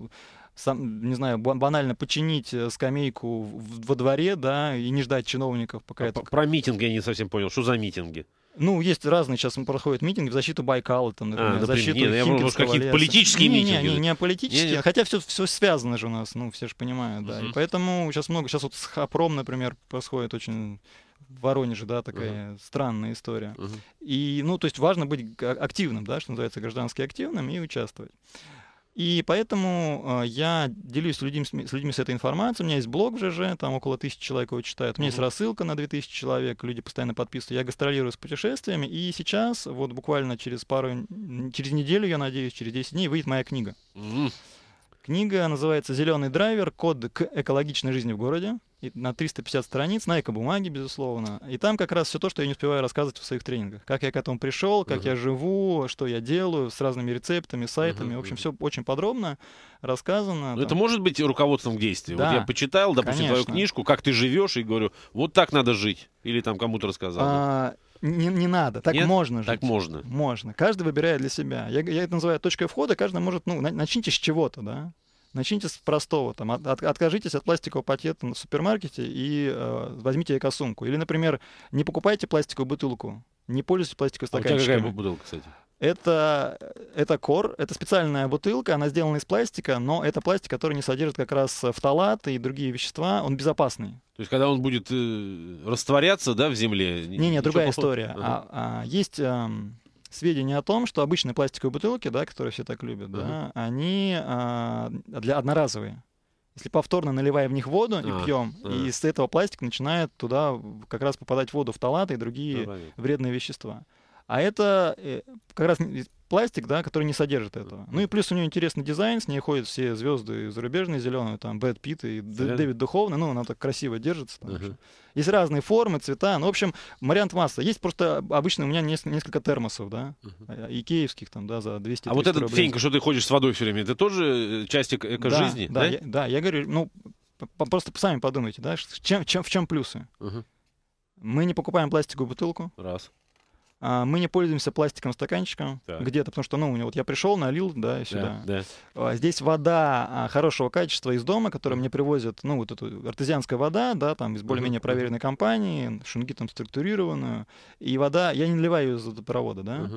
сам, не знаю, банально починить э, скамейку во дворе, да, и не ждать чиновников, пока а это... Про митинги я не совсем понял. Что за митинги? Ну, есть разные, сейчас проходят митинги в защиту Байкала, там, например, а, например защиту нет, Химкинского какие-то леса. политические не, митинги. Не, не, не политические, не, хотя все, все связано же у нас, ну, все же понимают, да. Угу. И поэтому сейчас много, сейчас вот с Хапром, например, происходит очень в Воронеже, да, такая uh-huh. странная история. Uh-huh. И, ну, то есть важно быть активным, да, что называется, гражданским активным и участвовать. И поэтому а, я делюсь с людьми, с людьми с этой информацией. У меня есть блог в ЖЖ, там около тысячи человек его читают. У меня есть рассылка на 2000 человек, люди постоянно подписываются. Я гастролирую с путешествиями, и сейчас, вот буквально через пару, через неделю, я надеюсь, через 10 дней выйдет моя книга. Mm-hmm. Книга называется «Зеленый драйвер. Код к экологичной жизни в городе». И на 350 страниц, на эко-бумаге, безусловно. И там как раз все то, что я не успеваю рассказывать в своих тренингах. Как я к этому пришел, как uh-huh. я живу, что я делаю с разными рецептами, сайтами. Uh-huh. В общем, все очень подробно рассказано. Ну, там. это может быть руководством к действию. Да, вот я почитал, допустим, конечно. твою книжку, как ты живешь, и говорю, вот так надо жить. Или там кому-то рассказал. А- не, не надо, так Нет? можно жить. Так можно. Можно. Каждый выбирает для себя. Я, я это называю точкой входа. Каждый может, ну, начните с чего-то, да. Начните с простого, там, от, от, откажитесь от пластикового пакета в супермаркете и э, возьмите эко-сумку. Или, например, не покупайте пластиковую бутылку, не пользуйтесь пластиковым стаканчиками. А у тебя какая бутылка, кстати? Это, э, это кор, это специальная бутылка, она сделана из пластика, но это пластик, который не содержит как раз э, фталат и другие вещества, он безопасный. То есть, когда он будет э, растворяться, да, в земле? Не, не, другая плохого? история. Ага. А, а, есть э, сведения о том, что обычные пластиковые бутылки, да, которые все так любят, ага. да, они э, для одноразовые. Если повторно наливая в них воду и а, пьем, да. и с этого пластика начинает туда как раз попадать в воду фталаты и другие Правильно. вредные вещества. А это э, как раз пластик, да, который не содержит этого. Ну и плюс у нее интересный дизайн, с ней ходят все звезды зарубежные, зеленые, там Бэт Питт и Д- Дэвид Духовный, ну она так красиво держится. Там, uh-huh. Есть разные формы, цвета, ну в общем, вариант масса. Есть просто обычно у меня несколько термосов, да, uh-huh. А, икеевских там, да, за 200 А вот этот рублей. фенька, что ты ходишь с водой все время, это тоже э, часть эко-жизни, да? Да, да? Я, да, я говорю, ну просто сами подумайте, да, чем, чем, в чем плюсы? Uh-huh. Мы не покупаем пластиковую бутылку. Раз. А, мы не пользуемся пластиковым стаканчиком так. где-то, потому что, ну, вот я пришел, налил, да, сюда. Да, да. Здесь вода а, хорошего качества из дома, которую мне привозят, ну, вот эту артезианская вода, да, там из более-менее проверенной компании, шунги там структурированную. И вода, я не наливаю ее из водопровода, да.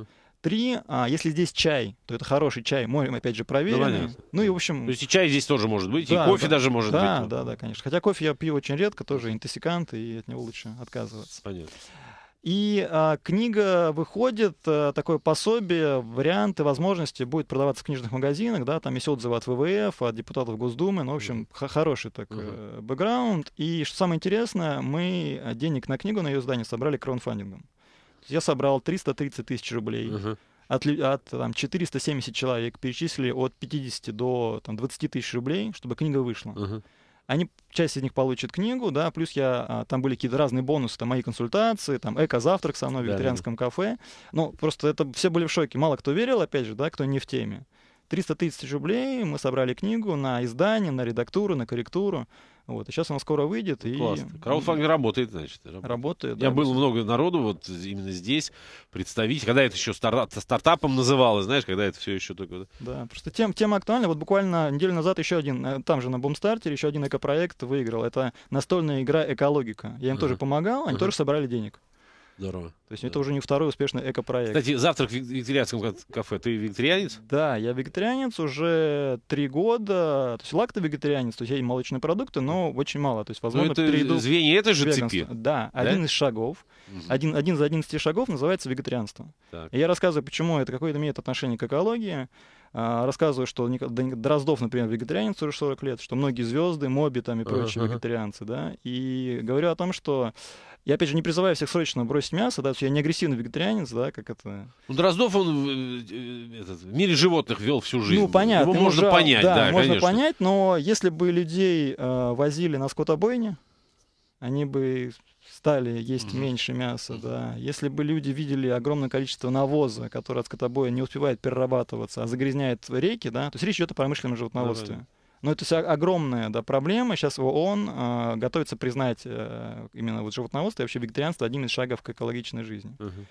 Три, а если здесь чай, то это хороший чай, морем, опять же, проверенный. Ну, ну и, в общем... То есть и чай здесь тоже может быть, да, и кофе да, даже может да, быть. Да, да, да, конечно. Хотя кофе я пью очень редко, тоже интоксикант, и от него лучше отказываться. Понятно. И а, книга выходит, а, такое пособие, варианты, возможности будет продаваться в книжных магазинах, да, там есть отзывы от ВВФ, от депутатов Госдумы, ну, в общем, хороший так uh-huh. бэкграунд. И что самое интересное, мы э, денег на книгу, на ее издание собрали краунфандингом. Я собрал 330 тысяч рублей. Uh-huh. От, от там, 470 человек перечислили от 50 до там, 20 тысяч рублей, чтобы книга вышла. Uh-huh они часть из них получит книгу, да, плюс я, а, там были какие-то разные бонусы, там мои консультации, там эко-завтрак со мной в вегетарианском да. кафе. Ну, просто это все были в шоке. Мало кто верил, опять же, да, кто не в теме. 300 тысяч рублей мы собрали книгу на издание, на редактуру, на корректуру. Вот. И сейчас она скоро выйдет. Ну, классно. И... Краудфандинг работает, значит. Работает. работает да, Я был много народу вот именно здесь представить, когда это еще стар... стартапом называлось, знаешь, когда это все еще только... Да, просто тем, тема актуальна. Вот буквально неделю назад еще один, э, там же на Бумстартере, еще один экопроект выиграл. Это настольная игра «Экологика». Я им uh-huh. тоже помогал, они uh-huh. тоже собрали денег. Здорово. То есть да. это уже не второй успешный экопроект. Кстати, завтрак в вегетарианском кафе. Ты вегетарианец? Да, я вегетарианец уже три года. То есть лакто-вегетарианец, то есть я ем молочные продукты, но очень мало. То есть, ну, возможно, но это перейду звенья этой же цепи? Да, да, один из шагов. Угу. Один, один из 11 шагов называется вегетарианство. И я рассказываю, почему это, какое это имеет отношение к экологии. А, рассказываю, что Дроздов, например, вегетарианец уже 40 лет, что многие звезды, моби там и прочие ага, вегетарианцы, да. И говорю о том, что я, опять же, не призываю всех срочно бросить мясо, да, я не агрессивный вегетарианец, да, как это... Ну, Дроздов, он э, э, этот, в мире животных вел всю жизнь. Ну, понятно. Его можно уже, понять, да, да можно конечно. понять, но если бы людей э, возили на скотобойне, они бы стали есть mm-hmm. меньше мяса, да. Если бы люди видели огромное количество навоза, который от скотобоя не успевает перерабатываться, а загрязняет реки, да, то есть речь идет о промышленном животноводстве. Да, да. Ну это вся огромная да, проблема. Сейчас ООН э, готовится признать э, именно вот животноводство и вообще вегетарианство одним из шагов к экологичной жизни. Uh-huh.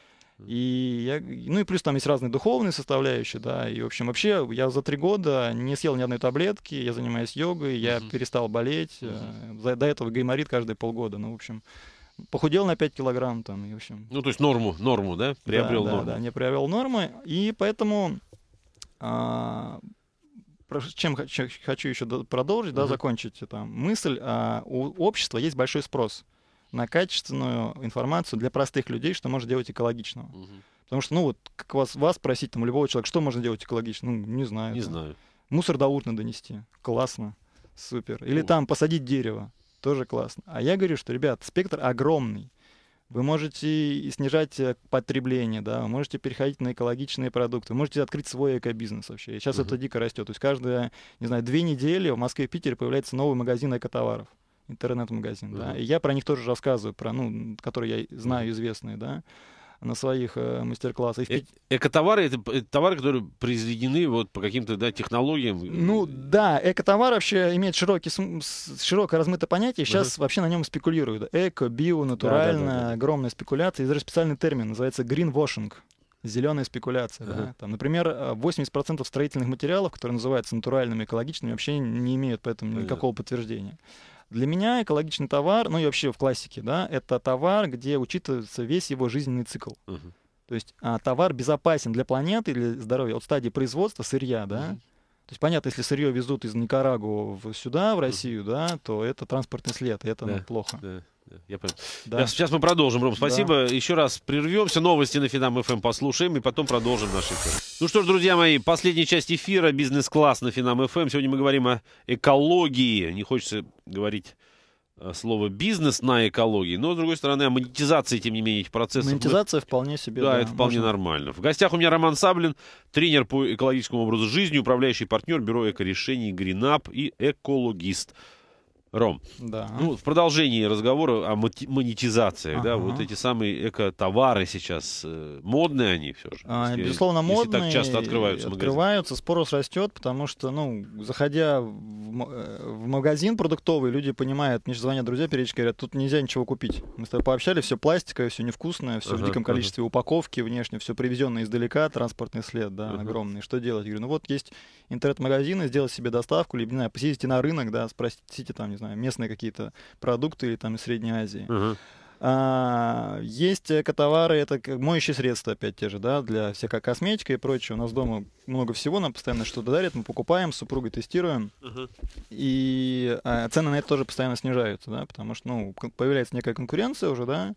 И я, ну и плюс там есть разные духовные составляющие, да, и в общем вообще я за три года не съел ни одной таблетки, я занимаюсь йогой, я uh-huh. перестал болеть, uh-huh. до этого гайморит каждые полгода, ну в общем похудел на 5 килограмм там, и в общем. Ну то есть норму, норму, да, приобрел да, да, норму. Да, да, не приобрел нормы, и поэтому а, чем хочу еще продолжить, да, закончить там мысль. А, у общества есть большой спрос на качественную информацию для простых людей, что можно делать экологичного. Угу. Потому что, ну вот, как вас, вас спросить, там, любого человека, что можно делать экологично? Ну, не знаю. Не там. знаю. Мусор до урны донести. Классно. Супер. Или Ух. там посадить дерево. Тоже классно. А я говорю, что, ребят, спектр огромный. Вы можете снижать э, потребление, да, вы можете переходить на экологичные продукты, вы можете открыть свой экобизнес вообще. И сейчас uh-huh. это дико растет. То есть каждые, не знаю, две недели в Москве и Питере появляется новый магазин экотоваров интернет-магазин, uh-huh. да. И я про них тоже рассказываю, про, ну, которые я знаю, известные, да на своих э, мастер-классах. Э- экотовары это товары, которые произведены вот по каким-то да, технологиям. Ну э, да, экотовар вообще имеет широкий, широкое размытое понятие. Сейчас uh-huh. вообще на нем спекулируют. Эко, био, натурально, да, да, да, да. огромная спекуляция. Есть даже специальный термин называется гринвошинг зеленая спекуляция. Uh-huh. Да? Там, например, 80% э, строительных материалов, которые называются натуральными, экологичными, вообще не имеют поэтому никакого uh-huh. подтверждения. Для меня экологичный товар, ну и вообще в классике, да, это товар, где учитывается весь его жизненный цикл. Uh-huh. То есть а, товар безопасен для планеты, для здоровья от стадии производства сырья, да. Uh-huh. То есть понятно, если сырье везут из Никарагу в, сюда, в Россию, uh-huh. да, то это транспортный след, и это ну, да, ну, плохо. Да. Я Да. Сейчас, сейчас мы продолжим, Ром. Спасибо. Да. Еще раз прервемся. Новости на Финам ФМ эм послушаем и потом продолжим наши. эфир. Ну что ж, друзья мои, последняя часть эфира бизнес-класс на Финам ФМ. Эм. Сегодня мы говорим о экологии. Не хочется говорить э, слово бизнес на экологии, но, с другой стороны, о монетизации, тем не менее, этих процессов. Монетизация мы... вполне себе. Да, да это вполне можно... нормально. В гостях у меня Роман Саблин, тренер по экологическому образу жизни, управляющий партнер бюро Eco-решений «Гринап» и экологист. Ром, да. ну, в продолжении разговора о монетизации, ага. да, вот эти самые эко-товары сейчас, э, модные они все же? А, если, безусловно, модные. так часто открываются Открываются, магазины. спрос растет, потому что, ну, заходя в, э, в магазин продуктовый, люди понимают, мне звонят друзья периодически, говорят, тут нельзя ничего купить. Мы с тобой пообщались, все пластиковое, все невкусное, все ага, в диком ага. количестве упаковки внешне, все привезенное издалека, транспортный след, да, ага. огромный. Что делать? Я говорю, ну вот есть интернет-магазины, сделать себе доставку, или, не знаю, посидите на рынок, да, спросите там, не знаю, местные какие-то продукты или там из Средней Азии. А, есть экотовары, это моющие средства, опять те же, да, для всякой косметики и прочего. У нас дома много всего, нам постоянно что-то дарят, мы покупаем, с супругой тестируем. И а, цены на это тоже постоянно снижаются, да, потому что, ну, появляется некая конкуренция уже, да,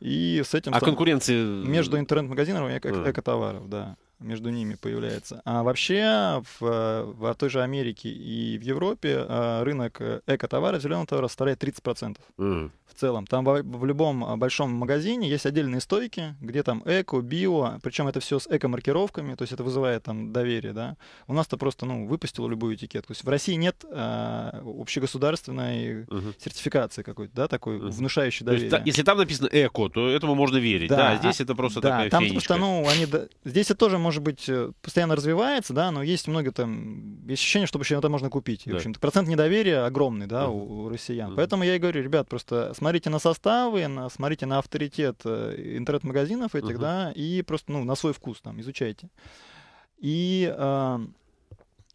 и с этим... А конкуренции... Э, между интернет-магазинами и экотоваров, да между ними появляется. А вообще в, в той же Америке и в Европе а, рынок э, эко-товара, зеленого товара составляет 30%. Mm. В целом. Там в, в любом а, большом магазине есть отдельные стойки, где там эко, био, причем это все с эко-маркировками, то есть это вызывает там доверие, да. У нас-то просто, ну, выпустил любую этикетку. То есть в России нет а, общегосударственной uh-huh. сертификации какой-то, да, такой uh-huh. внушающей доверие. То есть, да, если там написано эко, то этому можно верить, да, да а здесь а, это просто да, такая там, фенечка. потому что, ну, они, здесь это тоже можно может быть, э, постоянно развивается, да, но есть много там, есть ощущение, что почему-то можно купить. Да. в общем-то, процент недоверия огромный, да, uh-huh. у, у россиян. Uh-huh. Поэтому я и говорю, ребят, просто смотрите на составы, на, смотрите на авторитет э, интернет-магазинов этих, uh-huh. да, и просто, ну, на свой вкус там изучайте. И... Э,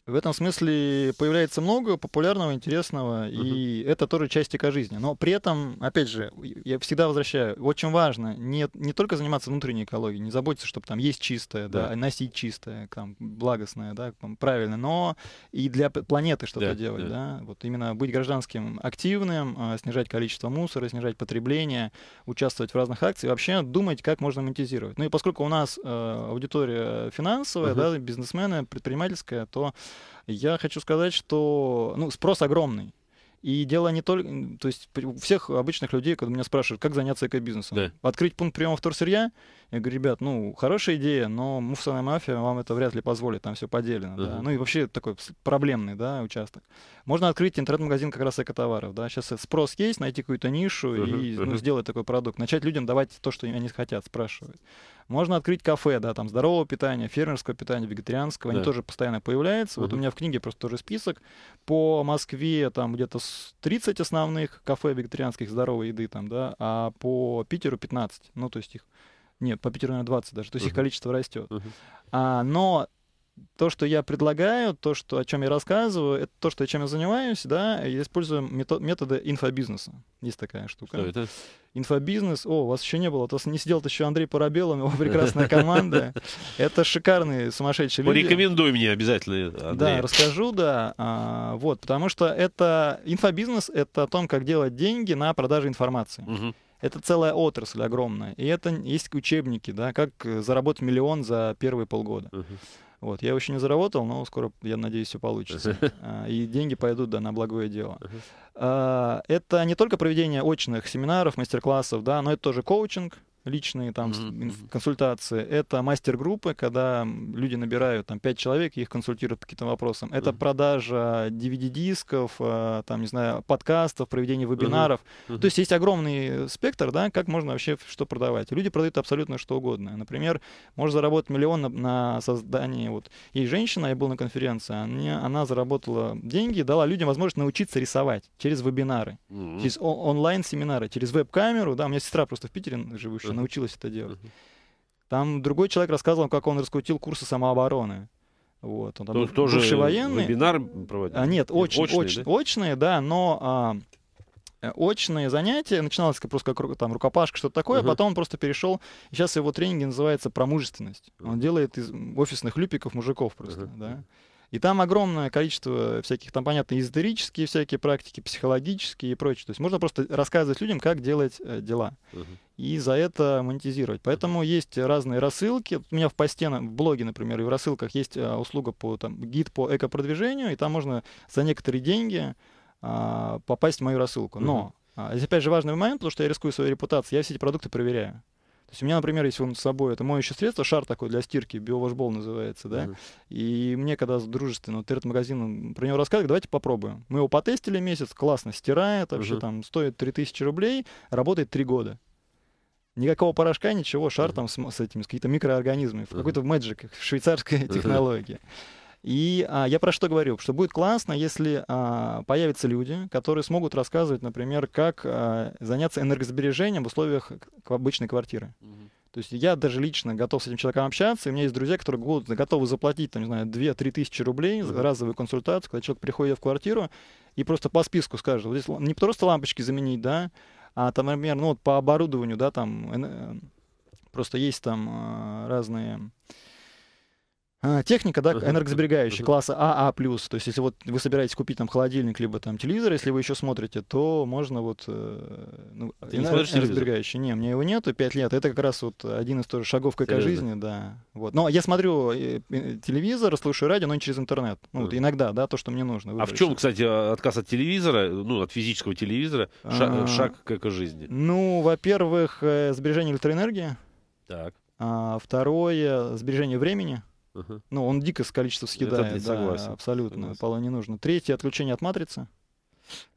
в этом смысле появляется много популярного, интересного, угу. и это тоже часть эко жизни. Но при этом, опять же, я всегда возвращаю, очень важно не, не только заниматься внутренней экологией, не заботиться, чтобы там есть чистое, да, да носить чистое, там, благостное, да, правильно, но и для планеты что-то да, делать, да. да, вот именно быть гражданским активным, а, снижать количество мусора, снижать потребление, участвовать в разных акциях, вообще думать, как можно монетизировать. Ну и поскольку у нас э, аудитория финансовая, угу. да, бизнесмены, предпринимательская, то я хочу сказать, что ну, спрос огромный. И дело не только... То есть у всех обычных людей, когда меня спрашивают, как заняться экобизнесом, да. открыть пункт приема вторсырья, я говорю, ребят, ну, хорошая идея, но муфсовая мафия вам это вряд ли позволит, там все поделено. Да. Да? Ну и вообще такой проблемный да, участок. Можно открыть интернет-магазин как раз экотоваров. Да? Сейчас э, спрос есть, найти какую-то нишу uh-huh, и uh-huh. сделать такой продукт. Начать людям давать то, что они хотят, спрашивать. Можно открыть кафе, да, там здорового питания, фермерского питания, вегетарианского, да. они тоже постоянно появляются. Угу. Вот у меня в книге просто тоже список. По Москве там где-то 30 основных кафе вегетарианских здоровой еды там, да, а по Питеру 15. Ну, то есть их нет, по Питеру, наверное, 20 даже. То есть uh их количество растет. uh А, но то, что я предлагаю, то, что, о чем я рассказываю, это то, что, чем я занимаюсь, да, я использую метод, методы инфобизнеса. Есть такая штука. Что это? Инфобизнес. О, у вас еще не было. То есть не сидел еще Андрей у него прекрасная команда. Это шикарные, сумасшедшие люди. Рекомендуй мне обязательно, Андрей. Да, расскажу, да. А, вот, потому что это... Инфобизнес — это о том, как делать деньги на продаже информации. Это целая отрасль огромная. И это есть учебники, да, как э, заработать миллион за первые полгода. Uh-huh. Вот, я еще не заработал, но скоро, я надеюсь, все получится. А, и деньги пойдут, да, на благое дело. А, это не только проведение очных семинаров, мастер-классов, да, но это тоже коучинг, личные там mm-hmm. консультации, это мастер-группы, когда люди набирают там 5 человек и их консультируют по каким-то вопросам. Это mm-hmm. продажа DVD-дисков, э, там, не знаю, подкастов, проведение вебинаров. Mm-hmm. То есть есть огромный э, спектр, да, как можно вообще что продавать. Люди продают абсолютно что угодно. Например, можно заработать миллион на, на создании, вот, есть женщина, я был на конференции, она, она заработала деньги, дала людям возможность научиться рисовать через вебинары, mm-hmm. через онлайн-семинары, через веб-камеру, да, у меня сестра просто в Питере живущая, научилась это делать. Там другой человек рассказывал, как он раскрутил курсы самообороны. Вот, он там То, тоже бывший военный. Вебинар проводил? А, нет, очень очные, оч, да? очные, да, но а, э, очные занятия. Начиналось как просто как там рукопашка, что-то такое, uh-huh. а потом он просто перешел. Сейчас его тренинги называются промужественность Он делает из офисных люпиков мужиков просто, uh-huh. да. И там огромное количество всяких, там, понятно, эзотерические всякие практики, психологические и прочее. То есть можно просто рассказывать людям, как делать э, дела. Uh-huh. И за это монетизировать. Поэтому uh-huh. есть разные рассылки. У меня в посте, в блоге, например, и в рассылках есть э, услуга по там, гид по эко продвижению, и там можно за некоторые деньги э, попасть в мою рассылку. Uh-huh. Но а, Здесь, опять же, важный момент, потому что я рискую своей репутацией. Я все эти продукты проверяю. То есть у меня, например, есть он с собой, это моющее средство, шар такой для стирки, биовашбол называется, да. Mm-hmm. И мне, когда с дружественным вот, магазином про него рассказывали, давайте попробуем. Мы его потестили месяц, классно стирает, вообще mm-hmm. там стоит 3000 рублей, работает 3 года. Никакого порошка, ничего, шар mm-hmm. там с, с этими, с какими-то микроорганизмами, mm-hmm. какой-то magic, швейцарская mm-hmm. технология. И а, я про что говорю? Что будет классно, если а, появятся люди, которые смогут рассказывать, например, как а, заняться энергосбережением в условиях обычной квартиры. Mm-hmm. То есть я даже лично готов с этим человеком общаться, и у меня есть друзья, которые готовы заплатить, там, не знаю, 2-3 тысячи рублей за разовую консультацию, когда человек приходит в квартиру и просто по списку скажет, вот здесь не просто лампочки заменить, да, а там, например, ну вот по оборудованию, да, там э, просто есть там а, разные а, техника, да, энергосберегающая, класса АА+. А+. То есть если вот вы собираетесь купить там холодильник, либо там телевизор, если вы еще смотрите, то можно вот... Э, ну, Ты не э, смотришь энергосберегающий? Не, у меня его нету, 5 лет. Это как раз вот один из тоже шагов к эко жизни, да. Вот. Но я смотрю э, телевизор, слушаю радио, но не через интернет. Ну, вот иногда, да, то, что мне нужно. Выбрать. А в чем, кстати, а, отказ от телевизора, ну, от физического телевизора, шаг, шаг к жизни? Ну, во-первых, сбережение электроэнергии. Так. А, второе, сбережение времени. Ну, он дико с количеством съедает. Это, да, согласен. Абсолютно. Согласен. Полу не нужно. Третье отключение от матрицы.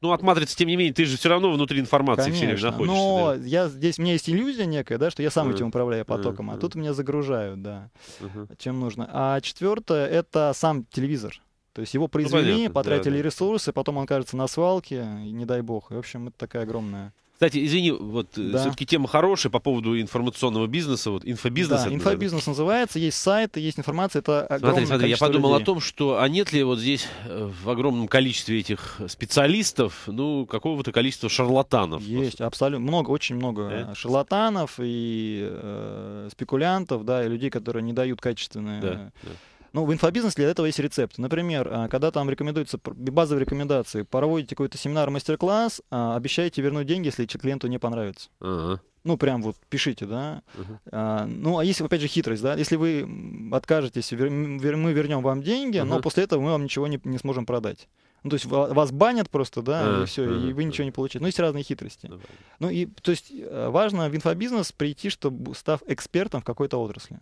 Ну, от матрицы, тем не менее, ты же все равно внутри информации Конечно, все время находишься. Но да? я здесь, у меня есть иллюзия некая, да, что я сам uh-huh. этим управляю потоком, uh-huh. а тут меня загружают, да, uh-huh. чем нужно. А четвертое это сам телевизор. То есть его ну, произвели, ну, потратили да, да. ресурсы, потом он кажется на свалке, и, не дай бог. И, в общем, это такая огромная кстати, извини, вот э, да. все-таки тема хорошая по поводу информационного бизнеса, вот инфобизнес. Да, инфобизнес называется, есть сайты, есть информация, это огромное Смотри, смотри, я подумал людей. о том, что а нет ли вот здесь э, в огромном количестве этих специалистов, ну, какого-то количества шарлатанов? Есть, просто. абсолютно, много, очень много да? Э? шарлатанов и э, спекулянтов, да, и людей, которые не дают качественные... Да, да ну, в инфобизнесе для этого есть рецепт. Например, а, когда там рекомендуются базовые рекомендации, проводите какой-то семинар, мастер-класс, а, обещаете вернуть деньги, если клиенту не понравится. Uh-huh. Ну, прям вот пишите, да. Uh-huh. А, ну, а если, опять же, хитрость, да, если вы откажетесь, вер, вер, мы вернем вам деньги, uh-huh. но после этого мы вам ничего не, не сможем продать. Ну, то есть вас банят просто, да, uh-huh. и э, все, uh-huh. Э, и вы э. ничего не получите. Ну, есть разные хитрости. Uh-huh. Ну, и, то есть важно в инфобизнес прийти, чтобы став экспертом в какой-то отрасли.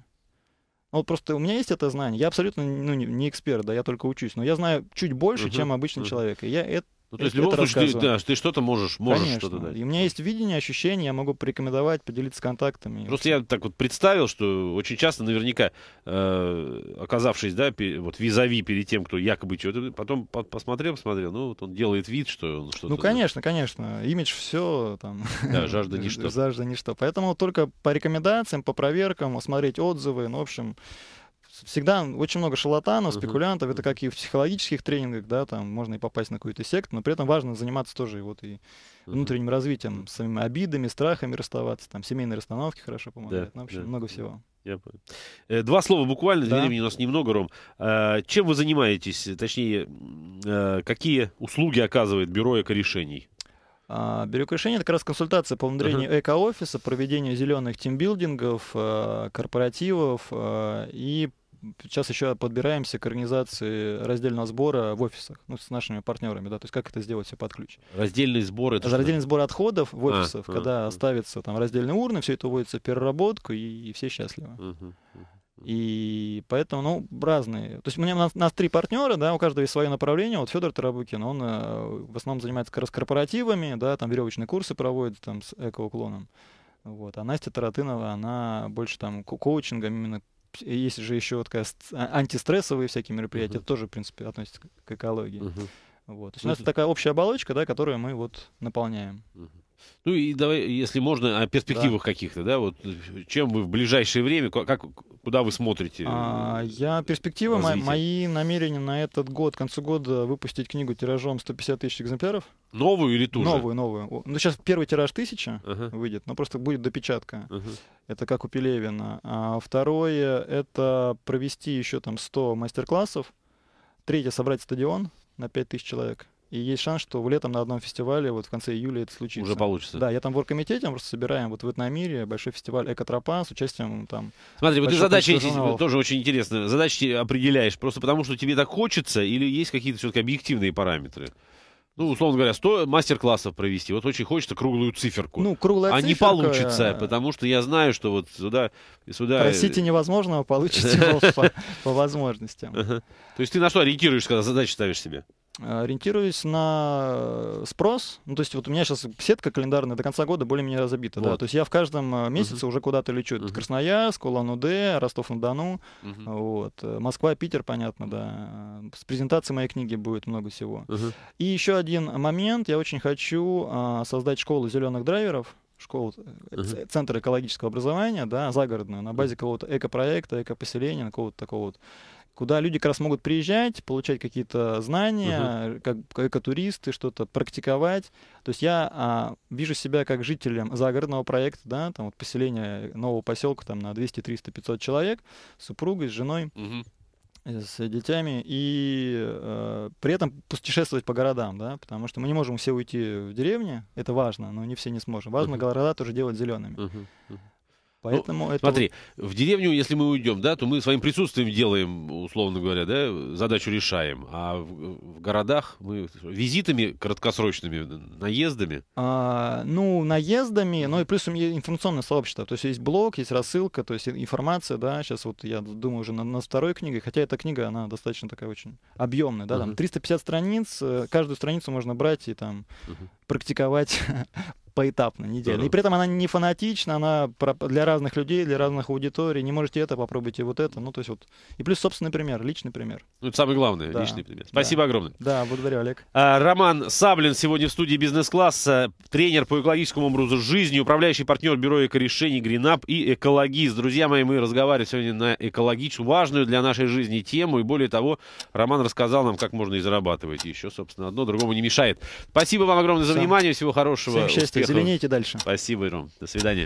Ну, вот просто у меня есть это знание. Я абсолютно ну, не, не эксперт, да, я только учусь, но я знаю чуть больше, uh-huh, чем обычный uh-huh. человек. И я это ну, то есть, в любом случае, ты, да, ты что-то можешь, можешь что-то дать. И у меня есть видение, ощущение, я могу порекомендовать, поделиться контактами. Просто я так вот представил, что очень часто, наверняка, э, оказавшись, да, пи, вот визави перед тем, кто якобы что-то, потом по посмотрел, посмотрел, ну, вот он делает вид, что он что-то... Ну, конечно, конечно, имидж все, там... Да, жажда ничто. Жажда ничто. Поэтому только по рекомендациям, по проверкам, смотреть отзывы, ну, в общем, всегда очень много шарлатанов, uh-huh. спекулянтов. Это как и в психологических тренингах, да, там можно и попасть на какую-то секту, но при этом важно заниматься тоже и вот и внутренним развитием, самими обидами, страхами расставаться, там семейные расстановки хорошо помогают. Да, ну, в общем, да, много всего. Я э, Два слова буквально, да. времени у нас немного, Ром. А, чем вы занимаетесь? Точнее, а, какие услуги оказывает бюро Эко-решений? А, экорешений? Бирюк решение это как раз консультация по внедрению uh-huh. эко-офиса, проведению зеленых тимбилдингов, корпоративов и сейчас еще подбираемся к организации раздельного сбора в офисах, ну, с нашими партнерами, да, то есть как это сделать все под ключ. Раздельный сбор это что? Раздельный сбор отходов в а, офисах, а, когда а, оставится там раздельные урны, все это вводится в переработку, и, и все счастливы. Угу. И поэтому, ну, разные. То есть у меня у нас, у нас три партнера, да, у каждого есть свое направление. Вот Федор Тарабукин, он э, в основном занимается как раз корпоративами, да, там веревочные курсы проводит там с экоуклоном. Вот. А Настя Таратынова, она больше там коучингом именно есть же еще вот как а, антистрессовые всякие мероприятия, uh-huh. тоже, в принципе, относятся к экологии. Uh-huh. Вот. То есть uh-huh. у нас такая общая оболочка, да, которую мы вот наполняем. Uh-huh. Ну и давай, если можно, о перспективах да. каких-то, да, вот чем вы в ближайшее время, как, куда вы смотрите? А, я перспективы, мои, мои намерения на этот год, к концу года выпустить книгу тиражом 150 тысяч экземпляров. Новую или ту же? новую. новую. Ну сейчас первый тираж тысяча ага. выйдет, но просто будет допечатка. Ага. Это как у Пелевина. А второе это провести еще там 100 мастер-классов. Третье собрать стадион на тысяч человек. И есть шанс, что в летом на одном фестивале, вот в конце июля это случится. Уже получится. Да, я там в оргкомитете, мы просто собираем вот в Этномире большой фестиваль Экотропа с участием там... Смотри, вот ты задачи есть, тоже очень интересно. Задачи определяешь просто потому, что тебе так хочется или есть какие-то все-таки объективные параметры? Ну, условно говоря, 100 мастер-классов провести. Вот очень хочется круглую циферку. Ну, круглая а циферка... не получится, э, потому что я знаю, что вот сюда... сюда... Просите э, невозможного, получите по возможностям. То есть ты на что ориентируешься, когда задачи ставишь себе? Э, ориентируюсь на э, спрос. Ну, то есть вот у меня сейчас сетка календарная до конца года более-менее разобита. Вот. Да? То есть я в каждом э, месяце угу. уже куда-то лечу. Угу. Красноярск, Улан-Удэ, Ростов-на-Дону, угу. вот. Москва, Питер, понятно, да. С презентацией моей книги будет много всего. Угу. И еще один момент. Я очень хочу а, создать школу зеленых драйверов школу, uh-huh. центр экологического образования, да, загородную, на базе какого-то экопроекта, экопоселения, какого-то такого вот куда люди как раз могут приезжать, получать какие-то знания, угу. как, как туристы, что-то практиковать. То есть я а, вижу себя как жителем загородного проекта, да, там вот поселение нового поселка там на 200, 300, 500 человек, с супругой, с женой. Угу с детьми и э, при этом путешествовать по городам, да, потому что мы не можем все уйти в деревни, это важно, но не все не сможем. Важно uh-huh. города тоже делать зелеными. Uh-huh. Uh-huh. Ну, Поэтому ну, это смотри, вот... в деревню, если мы уйдем, да, то мы своим присутствием делаем, условно говоря, да, задачу решаем. А в, в городах мы визитами краткосрочными, наездами? А, ну, наездами, Ну и плюс у меня информационное сообщество. То есть есть блог, есть рассылка, то есть информация, да, сейчас вот я думаю уже на, на второй книге, хотя эта книга, она достаточно такая очень объемная, да, uh-huh. там 350 страниц, э, каждую страницу можно брать и там uh-huh. практиковать поэтапно, недельно. Да. И при этом она не фанатична, она для разных людей, для разных аудиторий. Не можете это попробуйте, вот это. Ну, то есть вот. И плюс собственный пример, личный пример. Ну, это самое главное, да. личный пример. Спасибо да. огромное. Да, благодарю, Олег. А, Роман Саблин сегодня в студии «Бизнес-класс», тренер по экологическому образу жизни, управляющий партнер Бюро экорешений «Гринап» и «Экологист». Друзья мои, мы разговариваем сегодня на экологическую важную для нашей жизни тему. И более того, Роман рассказал нам, как можно и зарабатывать. Еще, собственно, одно другому не мешает. Спасибо вам огромное за Всем. внимание. Всего хорошего. Всем счастья успехов. Зеленейте дальше. Спасибо, Иром. До свидания.